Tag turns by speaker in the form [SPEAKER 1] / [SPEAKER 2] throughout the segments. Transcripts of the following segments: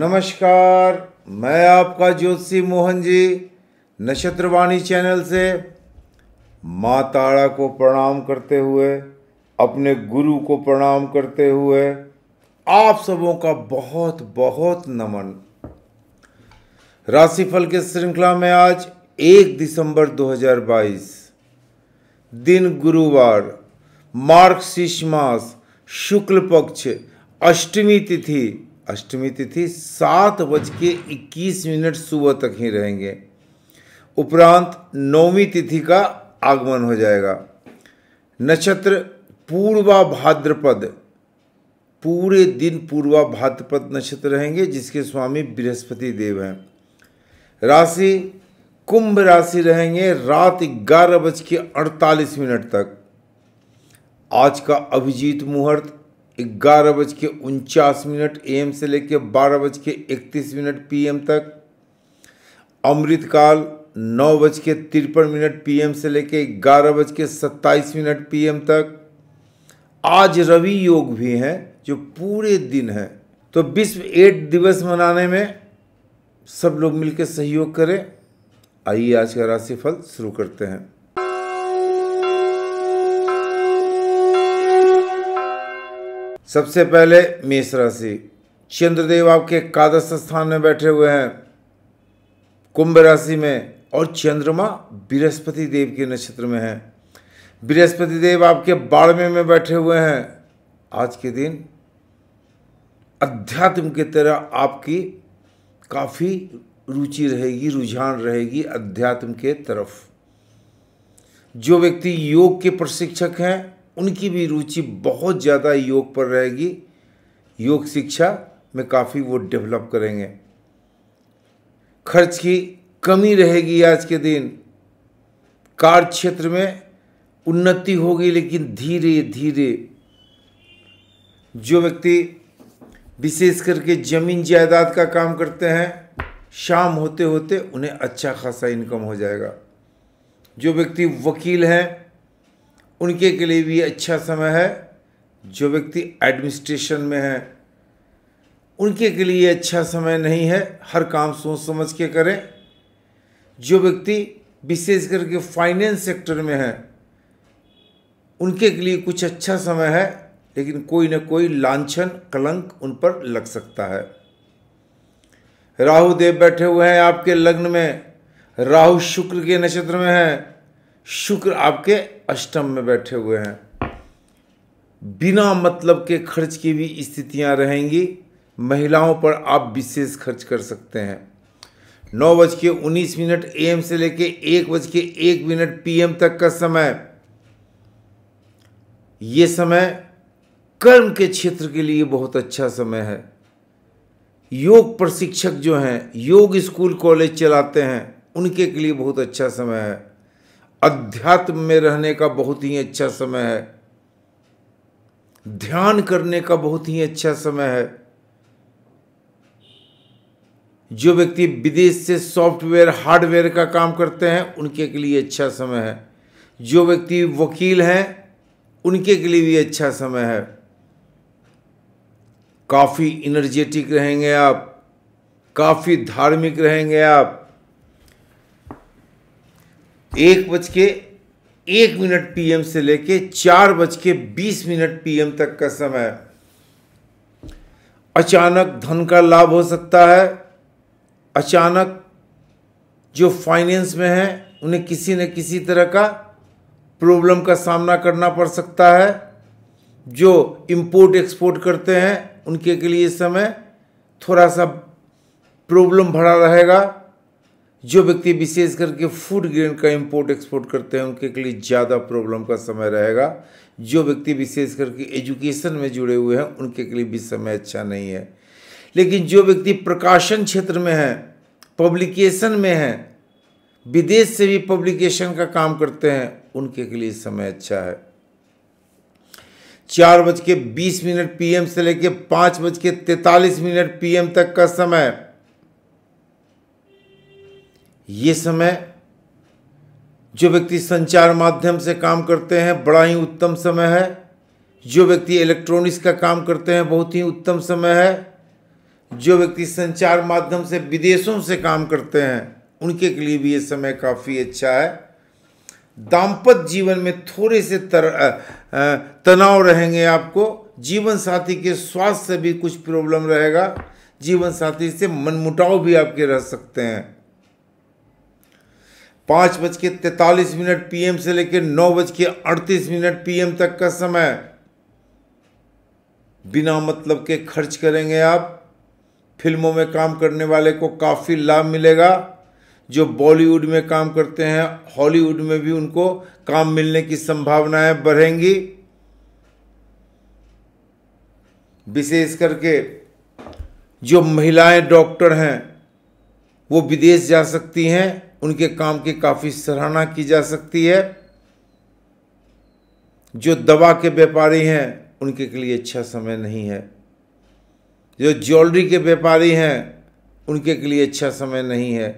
[SPEAKER 1] नमस्कार मैं आपका ज्योतिषी मोहन जी नक्षत्रवाणी चैनल से माँ तारा को प्रणाम करते हुए अपने गुरु को प्रणाम करते हुए आप सबों का बहुत बहुत नमन राशिफल के श्रृंखला में आज एक दिसंबर 2022 दिन गुरुवार मार्ग मास शुक्ल पक्ष अष्टमी तिथि अष्टमी तिथि सात बज के इक्कीस मिनट सुबह तक ही रहेंगे उपरांत नौवीं तिथि का आगमन हो जाएगा नक्षत्र पूर्वा भाद्रपद पूरे दिन पूर्वा भाद्रपद नक्षत्र रहेंगे जिसके स्वामी बृहस्पति देव हैं राशि कुंभ राशि रहेंगे रात ग्यारह बज के अड़तालीस मिनट तक आज का अभिजीत मुहूर्त ग्यारह बज के उनचास मिनट एम से लेकर बारह बज के इकतीस मिनट पीएम तक अमृतकाल नौ बज के तिरपन मिनट पीएम से लेकर ग्यारह बज के सत्ताईस मिनट पीएम तक आज रवि योग भी हैं जो पूरे दिन है तो विश्व एड दिवस मनाने में सब लोग मिलकर सहयोग करें आइए आज का राशिफल शुरू करते हैं सबसे पहले मेष राशि चंद्रदेव आपके एकादश स्थान में बैठे हुए हैं कुंभ राशि में और चंद्रमा बृहस्पति देव के नक्षत्र में है बृहस्पति देव आपके बाड़मे में बैठे हुए हैं आज के दिन अध्यात्म की तरह आपकी काफ़ी रुचि रहेगी रुझान रहेगी अध्यात्म के तरफ जो व्यक्ति योग के प्रशिक्षक हैं उनकी भी रुचि बहुत ज़्यादा योग पर रहेगी योग शिक्षा में काफ़ी वो डेवलप करेंगे खर्च की कमी रहेगी आज के दिन कार्य क्षेत्र में उन्नति होगी लेकिन धीरे धीरे जो व्यक्ति विशेष करके ज़मीन जायदाद का काम करते हैं शाम होते होते उन्हें अच्छा खासा इनकम हो जाएगा जो व्यक्ति वकील हैं उनके के लिए भी अच्छा समय है जो व्यक्ति एडमिनिस्ट्रेशन में है उनके के लिए अच्छा समय नहीं है हर काम सोच समझ के करें जो व्यक्ति विशेष करके फाइनेंस सेक्टर में है उनके के लिए कुछ अच्छा समय है लेकिन कोई ना कोई लांछन कलंक उन पर लग सकता है राहु देव बैठे हुए हैं आपके लग्न में राहु शुक्र के नक्षत्र में है शुक्र आपके अष्टम में बैठे हुए हैं बिना मतलब के खर्च की भी स्थितियां रहेंगी महिलाओं पर आप विशेष खर्च कर सकते हैं नौ बज के उन्नीस मिनट एम से लेके एक बज के एक मिनट पीएम तक का समय ये समय कर्म के क्षेत्र के लिए बहुत अच्छा समय है योग प्रशिक्षक जो हैं योग स्कूल कॉलेज चलाते हैं उनके के लिए बहुत अच्छा समय है अध्यात्म में रहने का बहुत ही अच्छा समय है ध्यान करने का बहुत ही अच्छा समय है जो व्यक्ति विदेश से सॉफ्टवेयर हार्डवेयर का काम करते हैं उनके के लिए अच्छा समय है जो व्यक्ति वकील हैं उनके के लिए भी अच्छा समय है काफ़ी इनर्जेटिक रहेंगे आप काफ़ी धार्मिक रहेंगे आप एक बज के एक मिनट पीएम से लेके चार बज के बीस मिनट पीएम तक का समय अचानक धन का लाभ हो सकता है अचानक जो फाइनेंस में है उन्हें किसी न किसी तरह का प्रॉब्लम का सामना करना पड़ सकता है जो इंपोर्ट एक्सपोर्ट करते हैं उनके के लिए समय थोड़ा सा प्रॉब्लम भरा रहेगा जो व्यक्ति विशेष करके फूड ग्रेन का इम्पोर्ट एक्सपोर्ट करते हैं उनके लिए ज़्यादा प्रॉब्लम का समय रहेगा जो व्यक्ति विशेष करके एजुकेशन में जुड़े हुए हैं उनके लिए भी समय अच्छा नहीं है लेकिन जो व्यक्ति प्रकाशन क्षेत्र में है पब्लिकेशन में है विदेश से भी पब्लिकेशन का काम करते हैं उनके लिए समय अच्छा है चार बज के बीस मिनट पीएम से लेकर पाँच बज के तैंतालीस मिनट पीएम तक का समय ये समय जो व्यक्ति संचार माध्यम से काम करते हैं बड़ा ही उत्तम समय है जो व्यक्ति इलेक्ट्रॉनिक्स का काम करते हैं बहुत ही उत्तम समय है जो व्यक्ति संचार माध्यम से विदेशों से काम करते हैं उनके के लिए भी ये समय काफ़ी अच्छा है दाम्पत्य जीवन में थोड़े से तर, तनाव रहेंगे आपको जीवन साथी के स्वास्थ्य से भी कुछ प्रॉब्लम रहेगा जीवन साथी से मनमुटाव भी आपके रह सकते हैं पाँच बज के तैतालीस मिनट पीएम से लेकर नौ बज के अड़तीस मिनट पीएम तक का समय बिना मतलब के खर्च करेंगे आप फिल्मों में काम करने वाले को काफ़ी लाभ मिलेगा जो बॉलीवुड में काम करते हैं हॉलीवुड में भी उनको काम मिलने की संभावनाएं बढ़ेंगी विशेष करके जो महिलाएं डॉक्टर हैं वो विदेश जा सकती हैं उनके काम की काफ़ी सराहना की जा सकती है जो दवा के व्यापारी हैं उनके के लिए अच्छा समय नहीं है जो ज्वेलरी के व्यापारी हैं उनके के लिए अच्छा समय नहीं है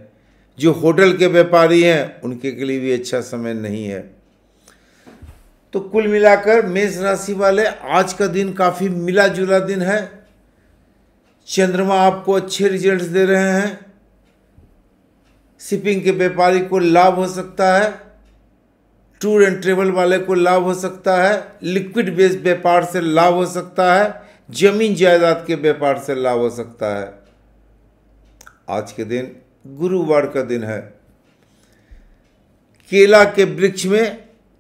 [SPEAKER 1] जो होटल के व्यापारी हैं उनके के लिए भी अच्छा समय नहीं है तो कुल मिलाकर मेष राशि वाले आज का दिन काफ़ी मिला जुला दिन है चंद्रमा आपको अच्छे रिजल्ट्स दे रहे हैं शिपिंग के व्यापारी को लाभ हो सकता है टूर एंड ट्रेवल वाले को लाभ हो सकता है लिक्विड बेस्ड व्यापार से लाभ हो सकता है जमीन जायदाद के व्यापार से लाभ हो सकता है आज के दिन गुरुवार का दिन है केला के वृक्ष में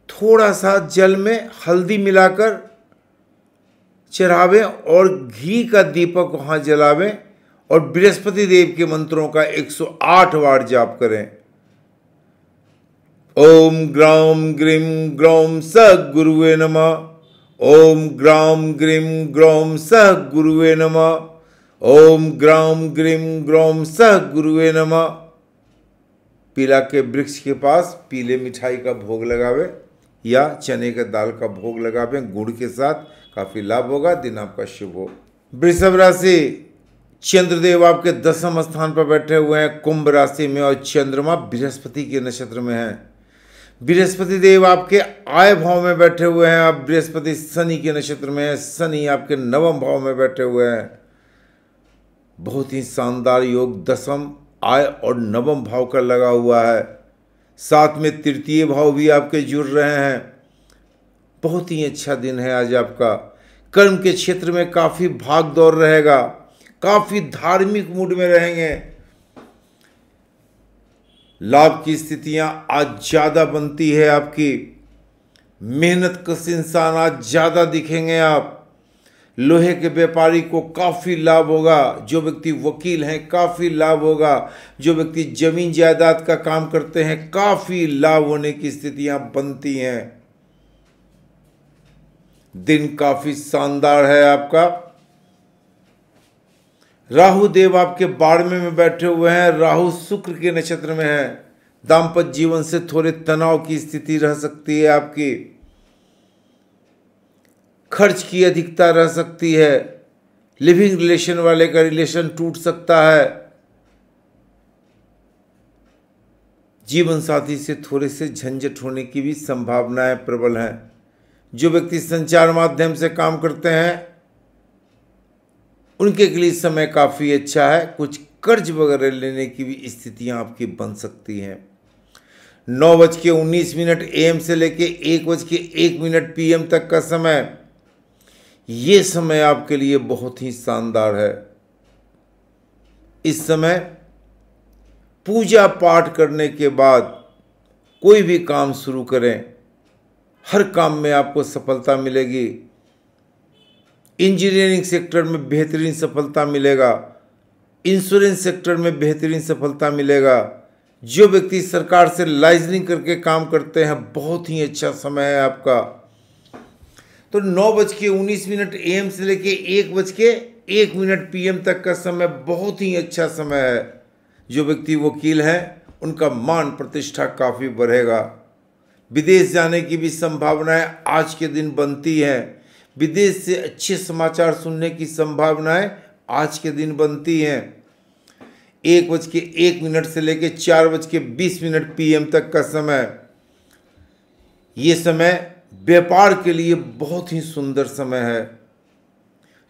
[SPEAKER 1] थोड़ा सा जल में हल्दी मिलाकर चढ़ावें और घी का दीपक वहाँ जलावें और बृहस्पति देव के मंत्रों का 108 बार जाप करें ओम ग्राम ग्रीम ग्रौम स गुरुवे नम ओम ग्राम ग्रीम ग्रौम स गुरुवे नम ओम ग्राम ग्रीम ग्रौम स गुरुवे नम पीला के वृक्ष के पास पीले मिठाई का भोग लगावे या चने के दाल का भोग लगावे गुड़ के साथ काफ़ी लाभ होगा दिन आपका शुभ हो वृषभ राशि चंद्रदेव आपके दसम स्थान पर बैठे हुए हैं कुंभ राशि में और चंद्रमा बृहस्पति के नक्षत्र में है बृहस्पति देव आपके आय भाव में बैठे हुए हैं आप बृहस्पति शनि के नक्षत्र में है शनि आपके नवम भाव में बैठे हुए हैं बहुत ही शानदार योग दसम आय और नवम भाव का लगा हुआ है साथ में तृतीय भाव भी आपके जुड़ रहे हैं बहुत ही अच्छा दिन है आज आपका कर्म के क्षेत्र में काफ़ी भाग दौड़ रहेगा काफी धार्मिक मूड में रहेंगे लाभ की स्थितियां आज ज्यादा बनती है आपकी मेहनत कश इंसान आज ज्यादा दिखेंगे आप लोहे के व्यापारी को काफ़ी लाभ होगा जो व्यक्ति वकील हैं काफ़ी लाभ होगा जो व्यक्ति जमीन जायदाद का काम करते हैं काफ़ी लाभ होने की स्थितियां बनती हैं दिन काफ़ी शानदार है आपका राहु देव आपके बाड़मे में बैठे हुए हैं राहु शुक्र के नक्षत्र में है दाम्पत्य जीवन से थोड़े तनाव की स्थिति रह सकती है आपकी खर्च की अधिकता रह सकती है लिविंग रिलेशन वाले का रिलेशन टूट सकता है जीवन साथी से थोड़े से झंझट होने की भी संभावनाएं प्रबल हैं जो व्यक्ति संचार माध्यम से काम करते हैं उनके लिए समय काफ़ी अच्छा है कुछ कर्ज वगैरह लेने की भी स्थितियां आपकी बन सकती हैं नौ बज के उन्नीस मिनट एम से लेके एक बज के एक मिनट एम तक का समय ये समय आपके लिए बहुत ही शानदार है इस समय पूजा पाठ करने के बाद कोई भी काम शुरू करें हर काम में आपको सफलता मिलेगी इंजीनियरिंग सेक्टर में बेहतरीन सफलता मिलेगा इंश्योरेंस सेक्टर में बेहतरीन सफलता मिलेगा जो व्यक्ति सरकार से लाइजनिंग करके काम करते हैं बहुत ही अच्छा समय है आपका तो नौ बज के उन्नीस मिनट ए से लेके एक बज के एक मिनट पीएम तक का समय बहुत ही अच्छा समय है जो व्यक्ति वकील हैं उनका मान प्रतिष्ठा काफ़ी बढ़ेगा विदेश जाने की भी संभावनाएं आज के दिन बनती हैं विदेश से अच्छे समाचार सुनने की संभावनाएं आज के दिन बनती हैं एक बज के एक मिनट से लेकर चार बज के बीस मिनट पीएम तक का समय ये समय व्यापार के लिए बहुत ही सुंदर समय है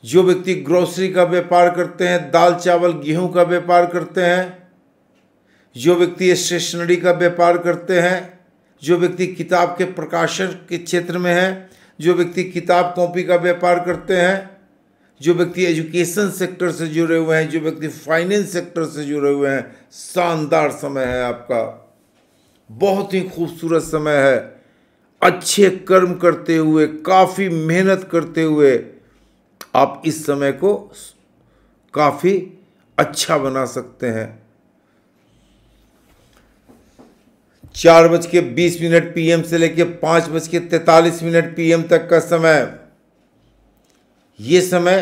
[SPEAKER 1] जो व्यक्ति ग्रोसरी का व्यापार करते हैं दाल चावल गेहूं का व्यापार करते हैं जो व्यक्ति स्टेशनरी का व्यापार करते हैं जो व्यक्ति किताब के प्रकाशन के क्षेत्र में है जो व्यक्ति किताब कॉपी का व्यापार करते हैं जो व्यक्ति एजुकेशन सेक्टर से जुड़े हुए हैं जो व्यक्ति फाइनेंस सेक्टर से जुड़े हुए हैं शानदार समय है आपका बहुत ही खूबसूरत समय है अच्छे कर्म करते हुए काफ़ी मेहनत करते हुए आप इस समय को काफ़ी अच्छा बना सकते हैं चार बज के बीस मिनट पीएम से लेकर पाँच बज के तैंतालीस मिनट पीएम तक का समय ये समय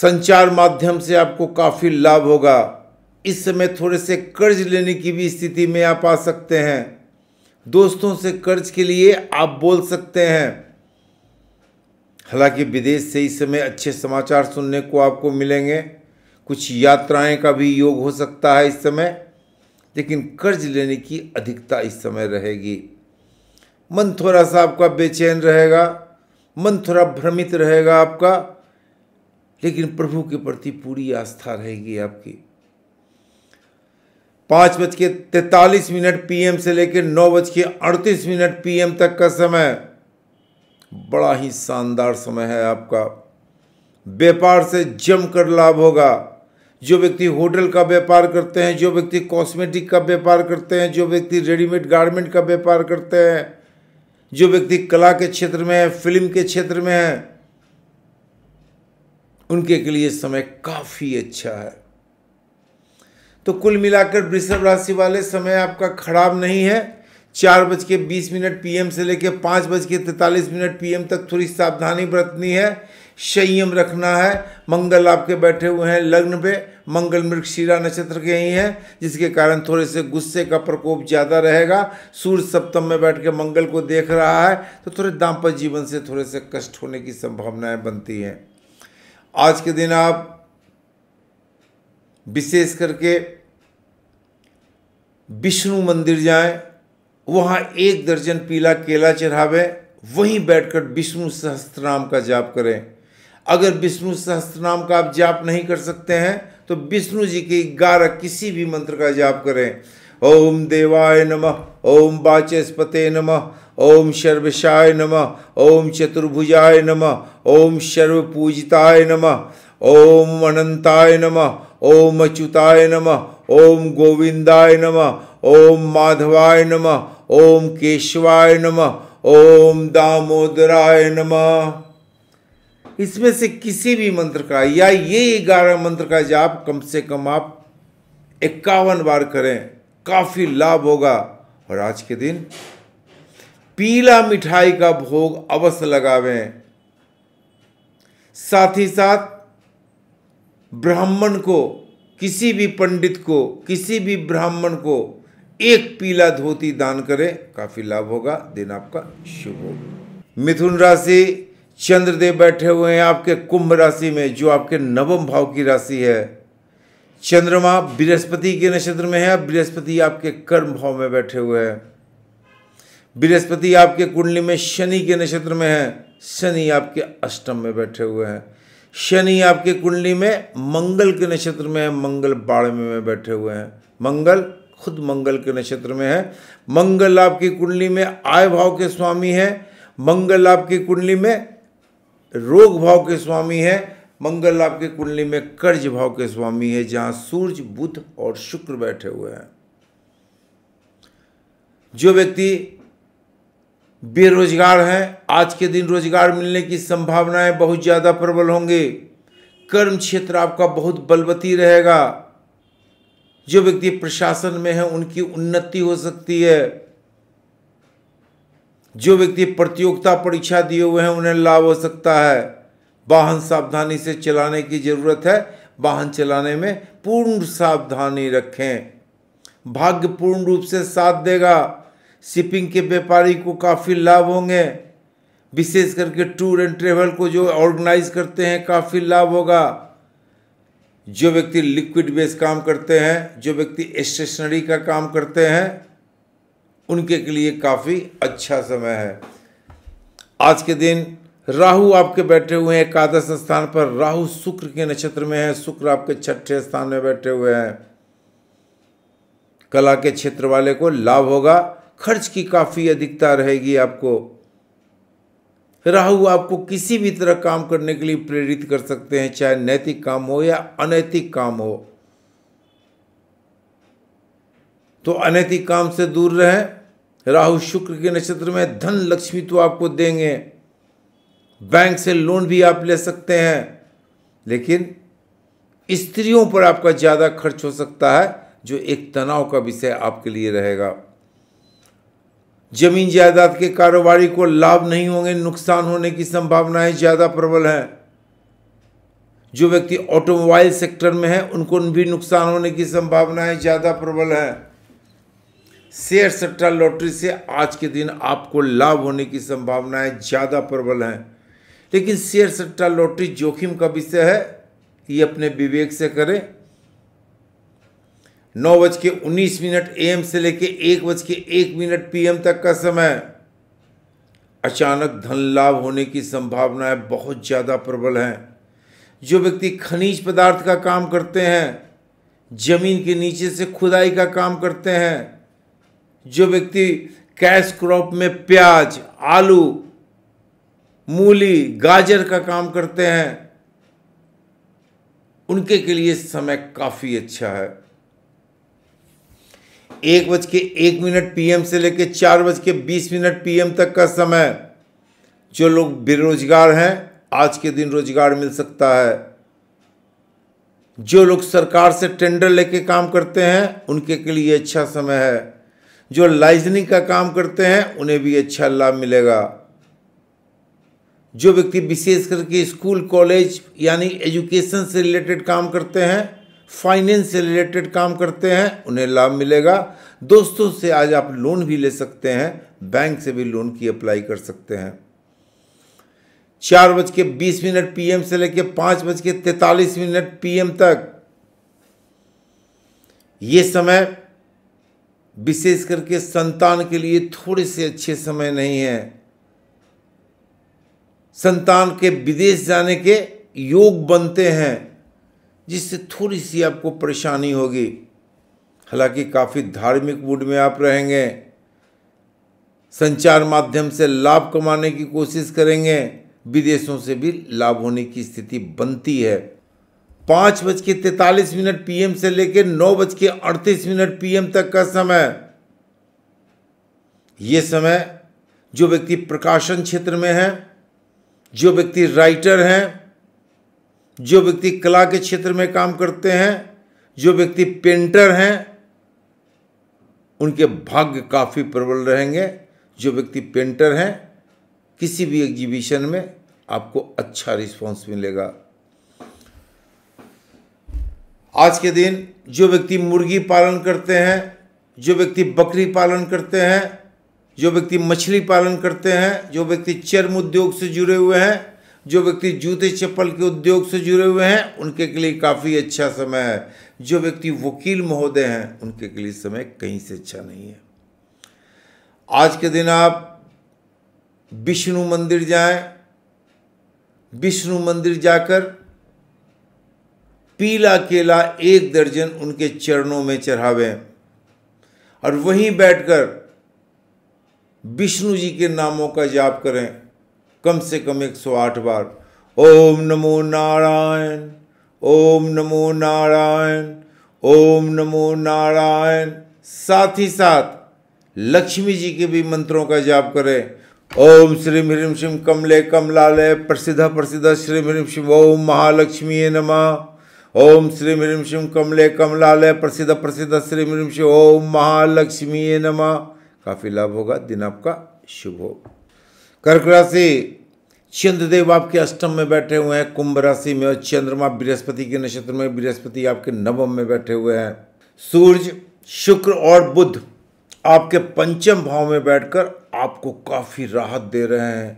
[SPEAKER 1] संचार माध्यम से आपको काफ़ी लाभ होगा इस समय थोड़े से कर्ज लेने की भी स्थिति में आप आ सकते हैं दोस्तों से कर्ज के लिए आप बोल सकते हैं हालांकि विदेश से इस समय अच्छे समाचार सुनने को आपको मिलेंगे कुछ यात्राएं का भी योग हो सकता है इस समय लेकिन कर्ज लेने की अधिकता इस समय रहेगी मन थोड़ा सा आपका बेचैन रहेगा मन थोड़ा भ्रमित रहेगा आपका लेकिन प्रभु के प्रति पूरी आस्था रहेगी आपकी पाँच बज के तैतालीस मिनट पीएम से लेकर नौ बज के अड़तीस मिनट पीएम तक का समय बड़ा ही शानदार समय है आपका व्यापार से जमकर लाभ होगा जो व्यक्ति होटल का व्यापार करते हैं जो व्यक्ति कॉस्मेटिक का व्यापार करते हैं जो व्यक्ति रेडीमेड गारमेंट का व्यापार करते हैं जो व्यक्ति कला के क्षेत्र में है फिल्म के क्षेत्र में है उनके के लिए समय काफ़ी अच्छा है तो कुल मिलाकर वृषभ राशि वाले समय आपका खराब नहीं है चार बज के बीस मिनट पीएम से लेकर पाँच बज के तैतालीस मिनट पीएम तक थोड़ी सावधानी बरतनी है संयम रखना है मंगल आपके बैठे हुए हैं लग्न पे मंगल मृग शीरा नक्षत्र के ही हैं जिसके कारण थोड़े से गुस्से का प्रकोप ज़्यादा रहेगा सूर्य सप्तम में बैठ के मंगल को देख रहा है तो थोड़े दाम्पत्य जीवन से थोड़े से कष्ट होने की संभावनाएं बनती हैं आज के दिन आप विशेष करके विष्णु मंदिर जाएं वहाँ एक दर्जन पीला केला चढ़ावें वहीं बैठकर विष्णु सहस्त्र का जाप करें अगर विष्णु सहस्त्र नाम का आप जाप नहीं कर सकते हैं तो विष्णु जी के ग्यारह किसी भी मंत्र का जाप करें ओम देवाय नमः ओम वाचस्पते नमः ओम शर्वशाय नमः ओम चतुर्भुजाय नमः ओम पूजिताय नम ओम अनंताय नमः ओम अच्युताय नमः ओम गोविंदाय नमः ओम माधवाय नमः ओम केशवाय नमः ओम दामोदराय नमः इसमें से किसी भी मंत्र का या ये ग्यारह मंत्र का जाप कम से कम आप इक्यावन बार करें काफ़ी लाभ होगा और आज के दिन पीला मिठाई का भोग अवश्य लगावें साथ ही साथ ब्राह्मण को किसी भी पंडित को किसी भी ब्राह्मण को एक पीला धोती दान करें काफ़ी लाभ होगा दिन आपका शुभ होगा मिथुन राशि चंद्रदेव बैठे हुए हैं आपके कुंभ राशि में जो आपके नवम भाव की राशि है चंद्रमा बृहस्पति के नक्षत्र में है बृहस्पति आपके कर्म भाव में बैठे हुए हैं बृहस्पति आपके कुंडली में शनि के नक्षत्र में है शनि आपके अष्टम में बैठे हुए हैं शनि आपके कुंडली में मंगल के नक्षत्र में है मंगल बाढ़ में बैठे हुए हैं मंगल खुद मंगल के नक्षत्र में है मंगल आपकी कुंडली में आय भाव के स्वामी है मंगल आपकी कुंडली में रोग भाव के स्वामी है मंगल लाभ के कुंडली में कर्ज भाव के स्वामी है जहां सूर्य बुध और शुक्र बैठे हुए हैं जो व्यक्ति बेरोजगार हैं आज के दिन रोजगार मिलने की संभावनाएं बहुत ज़्यादा प्रबल होंगे कर्म क्षेत्र आपका बहुत बलवती रहेगा जो व्यक्ति प्रशासन में है उनकी उन्नति हो सकती है जो व्यक्ति प्रतियोगिता परीक्षा दिए हुए हैं उन्हें लाभ हो सकता है वाहन सावधानी से चलाने की जरूरत है वाहन चलाने में पूर्ण सावधानी रखें भाग्य पूर्ण रूप से साथ देगा शिपिंग के व्यापारी को काफ़ी लाभ होंगे विशेष करके टूर एंड ट्रेवल को जो ऑर्गेनाइज करते हैं काफ़ी लाभ होगा जो व्यक्ति लिक्विड बेस काम करते हैं जो व्यक्ति स्टेशनरी का काम करते हैं उनके लिए काफ़ी अच्छा समय है आज के दिन राहु आपके बैठे हुए हैं एकादश स्थान पर राहु शुक्र के नक्षत्र में है शुक्र आपके छठे स्थान में बैठे हुए हैं कला के क्षेत्र वाले को लाभ होगा खर्च की काफ़ी अधिकता रहेगी आपको राहु आपको किसी भी तरह काम करने के लिए प्रेरित कर सकते हैं चाहे नैतिक काम हो या अनैतिक काम हो तो अनैतिक काम से दूर रहें राहु शुक्र के नक्षत्र में धन लक्ष्मी तो आपको देंगे बैंक से लोन भी आप ले सकते हैं लेकिन स्त्रियों पर आपका ज़्यादा खर्च हो सकता है जो एक तनाव का विषय आपके लिए रहेगा जमीन जायदाद के कारोबारी को लाभ नहीं होंगे नुकसान होने की संभावनाएं ज़्यादा प्रबल हैं जो व्यक्ति ऑटोमोबाइल सेक्टर में है उनको भी नुकसान होने की संभावनाएं ज़्यादा प्रबल हैं शेयर सट्टा लॉटरी से आज के दिन आपको लाभ होने की संभावनाएं ज़्यादा प्रबल हैं लेकिन शेयर सट्टा लॉटरी जोखिम का विषय है ये अपने विवेक से करें नौ बज के उन्नीस मिनट एम से लेकर एक बज के एक मिनट एम तक का समय अचानक धन लाभ होने की संभावनाएं बहुत ज़्यादा प्रबल हैं जो व्यक्ति खनिज पदार्थ का काम करते हैं ज़मीन के नीचे से खुदाई का काम करते हैं जो व्यक्ति कैश क्रॉप में प्याज आलू मूली गाजर का काम करते हैं उनके के लिए समय काफ़ी अच्छा है एक बज के एक मिनट पीएम से लेकर चार बज के बीस मिनट पीएम तक का समय जो लोग बेरोजगार हैं आज के दिन रोजगार मिल सकता है जो लोग सरकार से टेंडर लेके काम करते हैं उनके के लिए अच्छा समय है जो लाइजनिंग का काम करते हैं उन्हें भी अच्छा लाभ मिलेगा जो व्यक्ति विशेष करके स्कूल कॉलेज यानी एजुकेशन से रिलेटेड काम करते हैं फाइनेंस से रिलेटेड काम करते हैं उन्हें लाभ मिलेगा दोस्तों से आज आप लोन भी ले सकते हैं बैंक से भी लोन की अप्लाई कर सकते हैं चार बज के बीस मिनट पीएम से लेकर पांच बज के तैतालीस मिनट पीएम तक ये समय विशेष करके संतान के लिए थोड़े से अच्छे समय नहीं है संतान के विदेश जाने के योग बनते हैं जिससे थोड़ी सी आपको परेशानी होगी हालांकि काफ़ी धार्मिक मूड में आप रहेंगे संचार माध्यम से लाभ कमाने की कोशिश करेंगे विदेशों से भी लाभ होने की स्थिति बनती है पाँच बज के तैतालीस मिनट पीएम से लेकर नौ बज के अड़तीस मिनट पीएम तक का समय ये समय जो व्यक्ति प्रकाशन क्षेत्र में है जो व्यक्ति राइटर हैं जो व्यक्ति कला के क्षेत्र में काम करते हैं जो व्यक्ति पेंटर हैं उनके भाग्य काफ़ी प्रबल रहेंगे जो व्यक्ति पेंटर हैं किसी भी एग्जीबिशन में आपको अच्छा रिस्पांस मिलेगा आज के दिन जो व्यक्ति मुर्गी पालन करते हैं जो व्यक्ति बकरी पालन करते हैं जो व्यक्ति मछली पालन करते हैं जो व्यक्ति चर्म उद्योग से जुड़े हुए हैं जो व्यक्ति जूते चप्पल के उद्योग से जुड़े हुए हैं उनके के लिए काफ़ी अच्छा समय है जो व्यक्ति वकील महोदय हैं उनके के लिए समय कहीं से अच्छा नहीं है आज के दिन आप विष्णु मंदिर जाएं विष्णु मंदिर जाकर पीला केला एक दर्जन उनके चरणों में चढ़ावे और वहीं बैठकर विष्णु जी के नामों का जाप करें कम से कम 108 बार ओम नमो नारायण ओम नमो नारायण ओम नमो नारायण साथ ही साथ लक्ष्मी जी के भी मंत्रों का जाप करें ओम श्री ह्रीम श्रीम कमले कमलालय प्रसिद्ध प्रसिद्ध श्री ह्रीम श्री ओम महालक्ष्मी नमः ओम श्री मृम शिव कमले कमलालय प्रसिद्ध प्रसिद्ध श्री मृम शिव ओम महालक्ष्मी नमा काफ़ी लाभ होगा दिन आपका शुभ हो कर्क राशि चंद्रदेव आपके अष्टम में बैठे हुए हैं कुंभ राशि में और चंद्रमा बृहस्पति के नक्षत्र में बृहस्पति आपके नवम में बैठे हुए हैं सूर्य शुक्र और बुध आपके पंचम भाव में बैठकर आपको काफ़ी राहत दे रहे हैं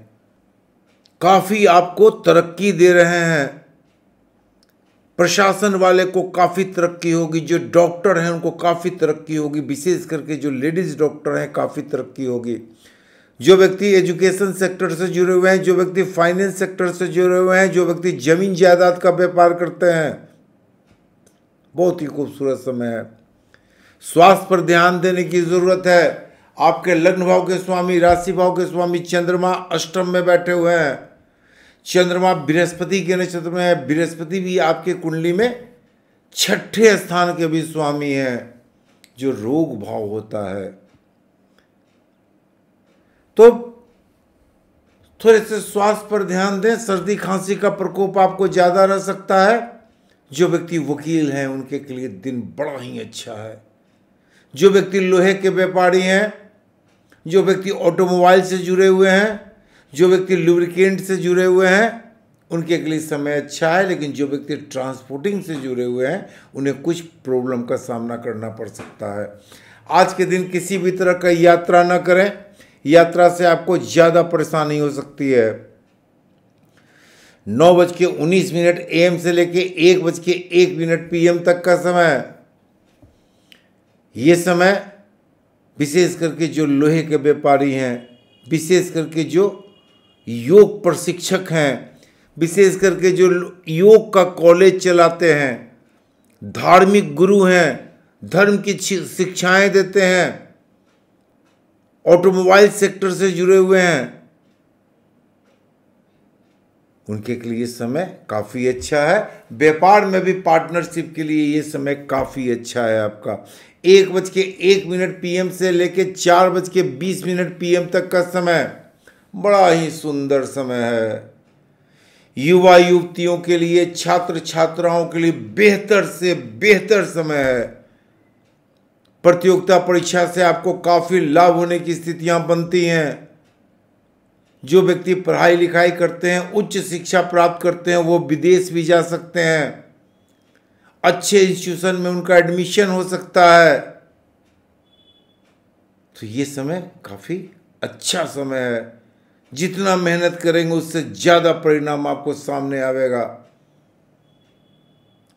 [SPEAKER 1] काफ़ी आपको तरक्की दे रहे हैं प्रशासन वाले को काफ़ी तरक्की होगी जो डॉक्टर हैं उनको काफ़ी तरक्की होगी विशेष करके जो लेडीज़ डॉक्टर हैं काफ़ी तरक्की होगी जो व्यक्ति एजुकेशन सेक्टर से जुड़े हुए हैं जो व्यक्ति फाइनेंस सेक्टर से जुड़े हुए हैं जो व्यक्ति ज़मीन जायदाद का व्यापार करते हैं बहुत ही खूबसूरत समय है स्वास्थ्य पर ध्यान देने की ज़रूरत है आपके लग्न भाव के स्वामी राशि भाव के स्वामी चंद्रमा अष्टम में बैठे हुए हैं चंद्रमा बृहस्पति के नक्षत्र में है बृहस्पति भी आपके कुंडली में छठे स्थान के भी स्वामी है जो रोग भाव होता है तो थोड़े से स्वास्थ्य पर ध्यान दें सर्दी खांसी का प्रकोप आपको ज़्यादा रह सकता है जो व्यक्ति वकील हैं उनके के लिए दिन बड़ा ही अच्छा है जो व्यक्ति लोहे के व्यापारी हैं जो व्यक्ति ऑटोमोबाइल से जुड़े हुए हैं जो व्यक्ति लुब्रिकेंट से जुड़े हुए हैं उनके लिए समय अच्छा है लेकिन जो व्यक्ति ट्रांसपोर्टिंग से जुड़े हुए हैं उन्हें कुछ प्रॉब्लम का सामना करना पड़ सकता है आज के दिन किसी भी तरह का यात्रा ना करें यात्रा से आपको ज़्यादा परेशानी हो सकती है नौ बज के उन्नीस मिनट एम से लेके एक बज के एक मिनट पीएम तक का समय ये समय विशेष करके जो लोहे के व्यापारी हैं विशेष करके जो योग प्रशिक्षक हैं विशेष करके जो योग का कॉलेज चलाते हैं धार्मिक गुरु हैं धर्म की शिक्षाएं देते हैं ऑटोमोबाइल सेक्टर से जुड़े हुए हैं उनके लिए समय काफ़ी अच्छा है व्यापार में भी पार्टनरशिप के लिए ये समय काफ़ी अच्छा है आपका एक बज के एक मिनट पीएम से लेके चार बज के बीस मिनट पीएम तक का समय बड़ा ही सुंदर समय है युवा युवतियों के लिए छात्र छात्राओं के लिए बेहतर से बेहतर समय है प्रतियोगिता परीक्षा से आपको काफ़ी लाभ होने की स्थितियां बनती हैं जो व्यक्ति पढ़ाई लिखाई करते हैं उच्च शिक्षा प्राप्त करते हैं वो विदेश भी जा सकते हैं अच्छे इंस्टीट्यूशन में उनका एडमिशन हो सकता है तो ये समय काफ़ी अच्छा समय है जितना मेहनत करेंगे उससे ज़्यादा परिणाम आपको सामने आवेगा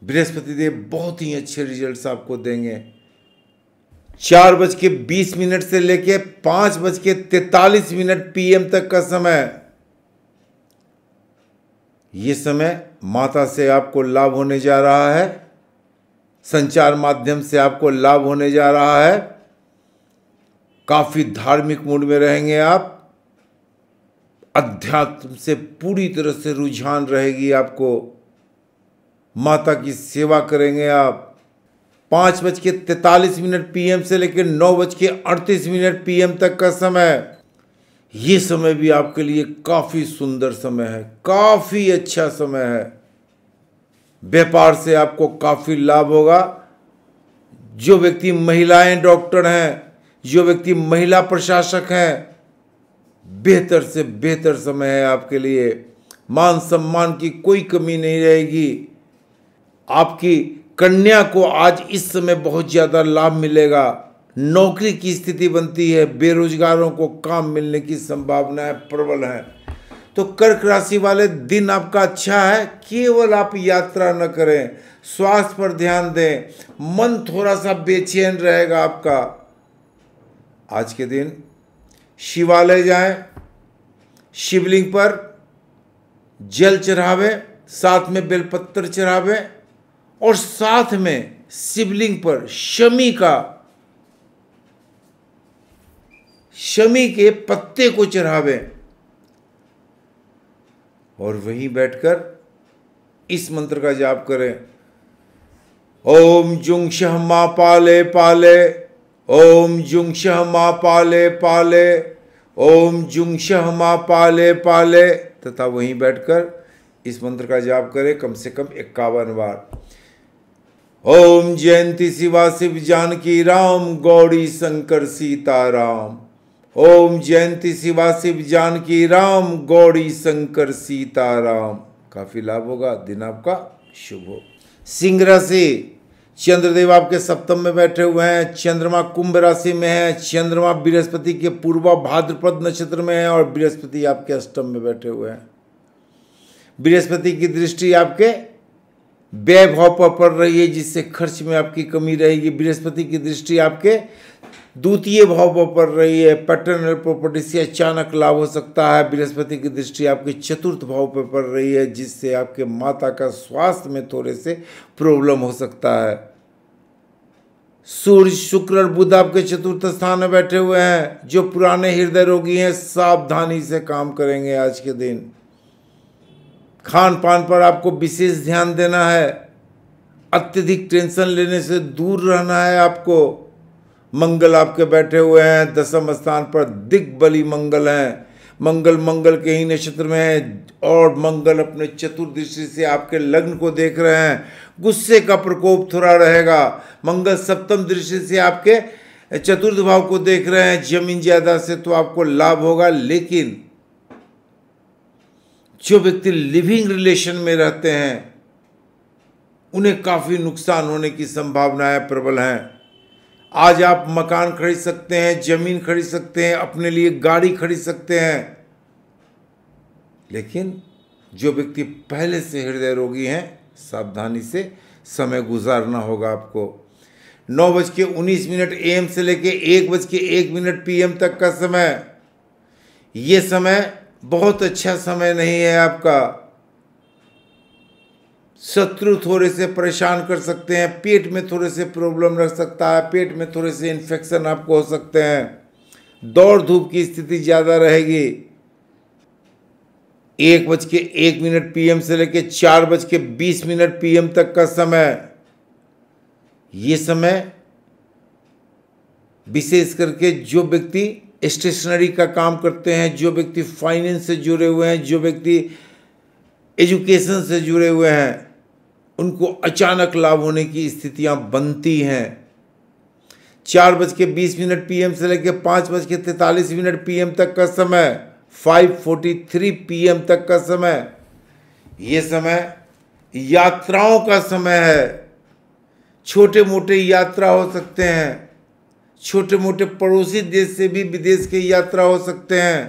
[SPEAKER 1] बृहस्पति देव बहुत ही अच्छे रिजल्ट्स आपको देंगे चार बज के बीस मिनट से लेके पांच बज के तैतालीस मिनट पीएम तक का समय ये समय माता से आपको लाभ होने जा रहा है संचार माध्यम से आपको लाभ होने जा रहा है काफ़ी धार्मिक मूड में रहेंगे आप अध्यात्म से पूरी तरह से रुझान रहेगी आपको माता की सेवा करेंगे आप पाँच बज के तैतालीस मिनट पीएम से लेकर नौ बज के अड़तीस मिनट पीएम तक का समय ये समय भी आपके लिए काफ़ी सुंदर समय है काफ़ी अच्छा समय है व्यापार से आपको काफ़ी लाभ होगा जो व्यक्ति महिलाएं डॉक्टर हैं जो व्यक्ति महिला प्रशासक हैं बेहतर से बेहतर समय है आपके लिए मान सम्मान की कोई कमी नहीं रहेगी आपकी कन्या को आज इस समय बहुत ज़्यादा लाभ मिलेगा नौकरी की स्थिति बनती है बेरोजगारों को काम मिलने की संभावनाएं प्रबल हैं तो कर्क राशि वाले दिन आपका अच्छा है केवल आप यात्रा न करें स्वास्थ्य पर ध्यान दें मन थोड़ा सा बेचैन रहेगा आपका आज के दिन शिवालय जाएं शिवलिंग पर जल चढ़ावे साथ में बेलपत्र चढ़ावे और साथ में शिवलिंग पर शमी का शमी के पत्ते को चढ़ावे और वहीं बैठकर इस मंत्र का जाप करें ओम जुंग शह पाले पाले ओम शह मा पाले पाले ओम शह मा पाले पाले तथा वहीं बैठकर इस मंत्र का जाप करें कम से कम इक्यावन बार ओम जयंती शिवा शिव जानकी राम गौरी शंकर सीता राम ओम जयंती शिवा शिव जानकी राम गौरी शंकर सीताराम काफी लाभ होगा दिन आपका शुभ हो सिंह राशि चंद्रदेव आपके सप्तम में बैठे हुए हैं चंद्रमा कुंभ राशि में है चंद्रमा बृहस्पति के पूर्वा भाद्रपद नक्षत्र में है और बृहस्पति आपके अष्टम में बैठे हुए हैं बृहस्पति की दृष्टि आपके व्यय भाव पर पड़ रही है जिससे खर्च में आपकी कमी रहेगी बृहस्पति की दृष्टि आपके द्वितीय भाव पर पड़ रही है पैटर्नल प्रॉपर्टी से अचानक लाभ हो सकता है बृहस्पति की दृष्टि आपके चतुर्थ भाव पर पड़ रही है जिससे आपके माता का स्वास्थ्य में थोड़े से प्रॉब्लम हो सकता है सूर्य शुक्र और बुध आपके चतुर्थ स्थान में बैठे हुए हैं जो पुराने हृदय रोगी हैं सावधानी से काम करेंगे आज के दिन खान पान पर आपको विशेष ध्यान देना है अत्यधिक टेंशन लेने से दूर रहना है आपको मंगल आपके बैठे हुए हैं दसम स्थान पर दिग्बली मंगल हैं मंगल मंगल के ही नक्षत्र में है और मंगल अपने चतुर्दृष्टि से आपके लग्न को देख रहे हैं गुस्से का प्रकोप थोड़ा रहेगा मंगल सप्तम दृष्टि से आपके चतुर्थ भाव को देख रहे हैं जमीन ज्यादा से तो आपको लाभ होगा लेकिन जो व्यक्ति लिविंग रिलेशन में रहते हैं उन्हें काफ़ी नुकसान होने की संभावनाएं प्रबल हैं आज आप मकान खरीद सकते हैं जमीन खरीद सकते हैं अपने लिए गाड़ी खरीद सकते हैं लेकिन जो व्यक्ति पहले से हृदय रोगी हैं सावधानी से समय गुजारना होगा आपको नौ बज के उन्नीस मिनट एम से लेकर एक बज के एक मिनट पीएम तक का समय ये समय बहुत अच्छा समय नहीं है आपका शत्रु थोड़े से परेशान कर सकते हैं पेट में थोड़े से प्रॉब्लम रह सकता है पेट में थोड़े से इन्फेक्शन आपको हो सकते हैं दौड़ धूप की स्थिति ज़्यादा रहेगी एक बज के एक मिनट पीएम से लेकर चार बज के बीस मिनट पीएम तक का समय ये समय विशेष करके जो व्यक्ति स्टेशनरी का काम करते हैं जो व्यक्ति फाइनेंस से जुड़े हुए हैं जो व्यक्ति एजुकेशन से जुड़े हुए हैं उनको अचानक लाभ होने की स्थितियां बनती हैं चार बज के बीस मिनट पीएम से लेकर पाँच बज के तैंतालीस मिनट पीएम तक का समय फाइव फोर्टी थ्री पीएम तक का समय ये समय यात्राओं का समय है छोटे मोटे यात्रा हो सकते हैं छोटे मोटे पड़ोसी देश से भी विदेश की यात्रा हो सकते हैं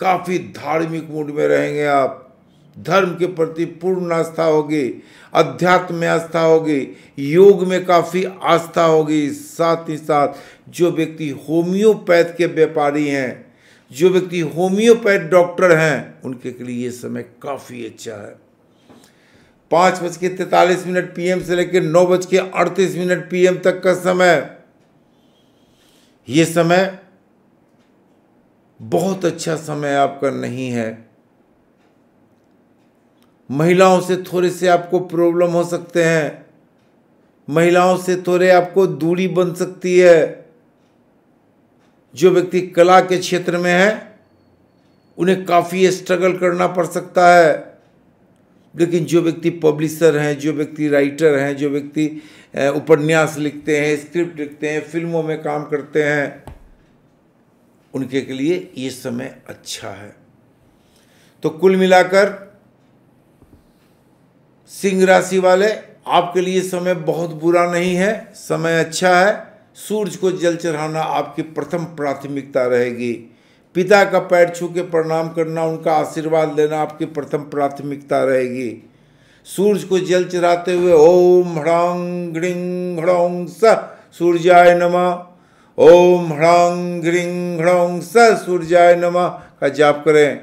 [SPEAKER 1] काफ़ी धार्मिक मूड में रहेंगे आप धर्म के प्रति पूर्ण आस्था होगी अध्यात्म में आस्था होगी योग में काफ़ी आस्था होगी साथ ही साथ जो व्यक्ति होम्योपैथ के व्यापारी हैं जो व्यक्ति होम्योपैथ डॉक्टर हैं उनके लिए ये समय काफ़ी अच्छा है पाँच बज के तैतालीस मिनट पीएम से लेकर नौ बज के अड़तीस मिनट पीएम तक का समय ये समय बहुत अच्छा समय आपका नहीं है महिलाओं से थोड़े से आपको प्रॉब्लम हो सकते हैं महिलाओं से थोड़े आपको दूरी बन सकती है जो व्यक्ति कला के क्षेत्र में है उन्हें काफ़ी स्ट्रगल करना पड़ सकता है लेकिन जो व्यक्ति पब्लिशर हैं जो व्यक्ति राइटर हैं जो व्यक्ति उपन्यास लिखते हैं स्क्रिप्ट लिखते हैं फिल्मों में काम करते हैं उनके के लिए ये समय अच्छा है तो कुल मिलाकर सिंह राशि वाले आपके लिए समय बहुत बुरा नहीं है समय अच्छा है सूर्य को जल चढ़ाना आपकी प्रथम प्राथमिकता रहेगी पिता का पैर छू के प्रणाम करना उनका आशीर्वाद लेना आपकी प्रथम प्राथमिकता रहेगी सूर्य को जल चढ़ाते हुए ओम ह्रांग घृंग ह्रौंग स सूर्याय नम ओम ह्रांग घृंग ह्रौंग स सूर्याय नम का जाप करें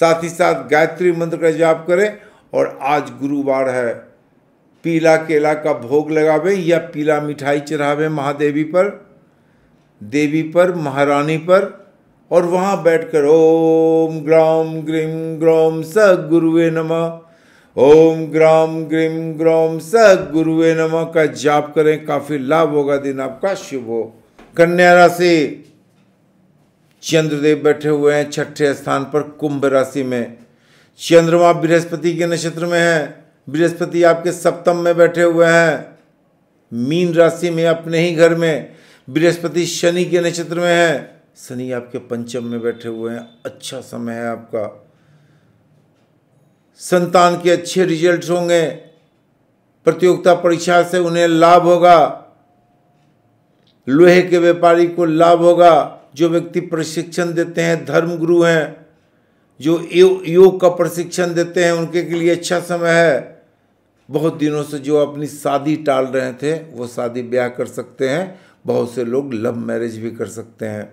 [SPEAKER 1] साथ ही साथ गायत्री मंत्र का जाप करें और आज गुरुवार है पीला केला का भोग लगावे या पीला मिठाई चढ़ावे महादेवी पर देवी पर महारानी पर और वहाँ बैठकर ओम ग्राम ग्रीम ग्रोम स गुरुवे नम ओम ग्राम ग्रीम ग्रोम स गुरुवे नम का जाप करें काफ़ी लाभ होगा दिन आपका शुभ हो कन्या राशि चंद्रदेव बैठे हुए हैं छठे स्थान पर कुंभ राशि में चंद्रमा बृहस्पति के नक्षत्र में है बृहस्पति आपके सप्तम में बैठे हुए हैं मीन राशि में अपने ही घर में बृहस्पति शनि के नक्षत्र में है शनि आपके पंचम में बैठे हुए हैं अच्छा समय है आपका संतान के अच्छे रिजल्ट होंगे प्रतियोगिता परीक्षा से उन्हें लाभ होगा लोहे के व्यापारी को लाभ होगा जो व्यक्ति प्रशिक्षण देते हैं धर्म गुरु हैं जो योग का प्रशिक्षण देते हैं उनके के लिए अच्छा समय है बहुत दिनों से जो अपनी शादी टाल रहे थे वो शादी ब्याह कर सकते हैं बहुत से लोग लव मैरिज भी कर सकते हैं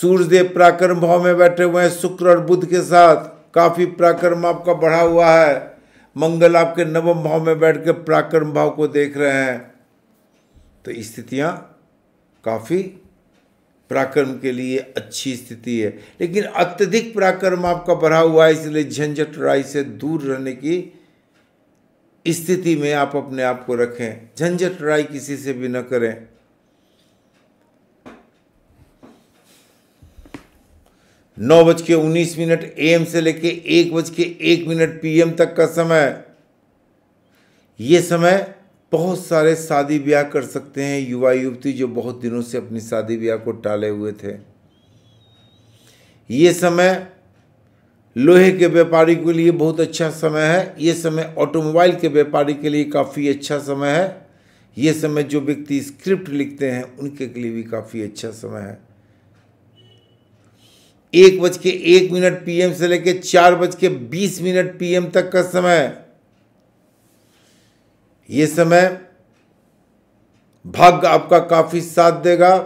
[SPEAKER 1] सूर्यदेव प्राकर्म भाव में बैठे हुए हैं शुक्र और बुध के साथ काफ़ी प्राकर्म आपका बढ़ा हुआ है मंगल आपके नवम भाव में बैठ कर प्राकर्म भाव को देख रहे हैं तो स्थितियाँ काफ़ी पराक्रम के लिए अच्छी स्थिति है लेकिन अत्यधिक पराक्रम आपका बढ़ा हुआ है इसलिए झंझट राय से दूर रहने की स्थिति में आप अपने आप को रखें झंझट राय किसी से भी न करें नौ बज के उन्नीस मिनट एम से लेके एक बज के एक मिनट पीएम तक का समय यह समय बहुत सारे शादी ब्याह कर सकते हैं युवा युवती जो बहुत दिनों से अपनी शादी ब्याह को टाले हुए थे ये समय लोहे के व्यापारी के लिए बहुत अच्छा समय है ये समय ऑटोमोबाइल के व्यापारी के लिए काफ़ी अच्छा समय है ये समय जो व्यक्ति स्क्रिप्ट लिखते हैं उनके लिए भी काफ़ी अच्छा समय है एक बज के एक मिनट पीएम से लेकर चार बज के बीस मिनट पीएम तक का समय है ये समय भाग्य आपका काफ़ी साथ देगा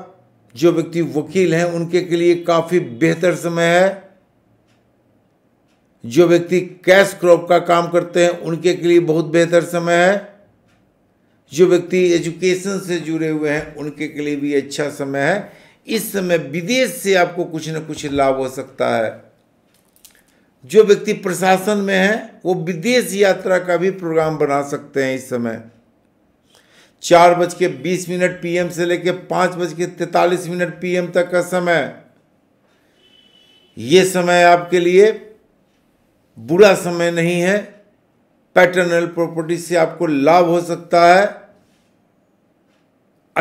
[SPEAKER 1] जो व्यक्ति वकील हैं उनके के लिए काफ़ी बेहतर समय है जो व्यक्ति कैश क्रॉप का काम करते हैं उनके के लिए बहुत बेहतर समय है जो व्यक्ति एजुकेशन से जुड़े हुए हैं उनके के लिए भी अच्छा समय है इस समय विदेश से आपको कुछ ना कुछ लाभ हो सकता है जो व्यक्ति प्रशासन में है वो विदेश यात्रा का भी प्रोग्राम बना सकते हैं इस समय चार बज के बीस मिनट पीएम से लेकर पांच बज के तैतालीस मिनट पीएम तक का समय ये समय आपके लिए बुरा समय नहीं है पैटर्नल प्रॉपर्टी से आपको लाभ हो सकता है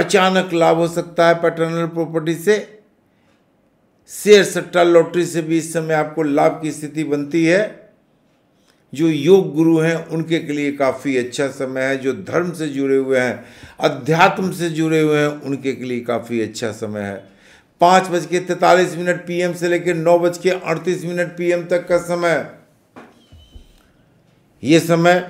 [SPEAKER 1] अचानक लाभ हो सकता है पैटर्नल प्रॉपर्टी से शेयर सट्टा लॉटरी से भी इस समय आपको लाभ की स्थिति बनती है जो योग गुरु हैं उनके के लिए काफ़ी अच्छा समय है जो धर्म से जुड़े हुए हैं अध्यात्म से जुड़े हुए हैं उनके के लिए काफ़ी अच्छा समय है पाँच बज के तैतालीस मिनट पीएम से लेकर नौ बज के अड़तीस मिनट पीएम तक का समय ये समय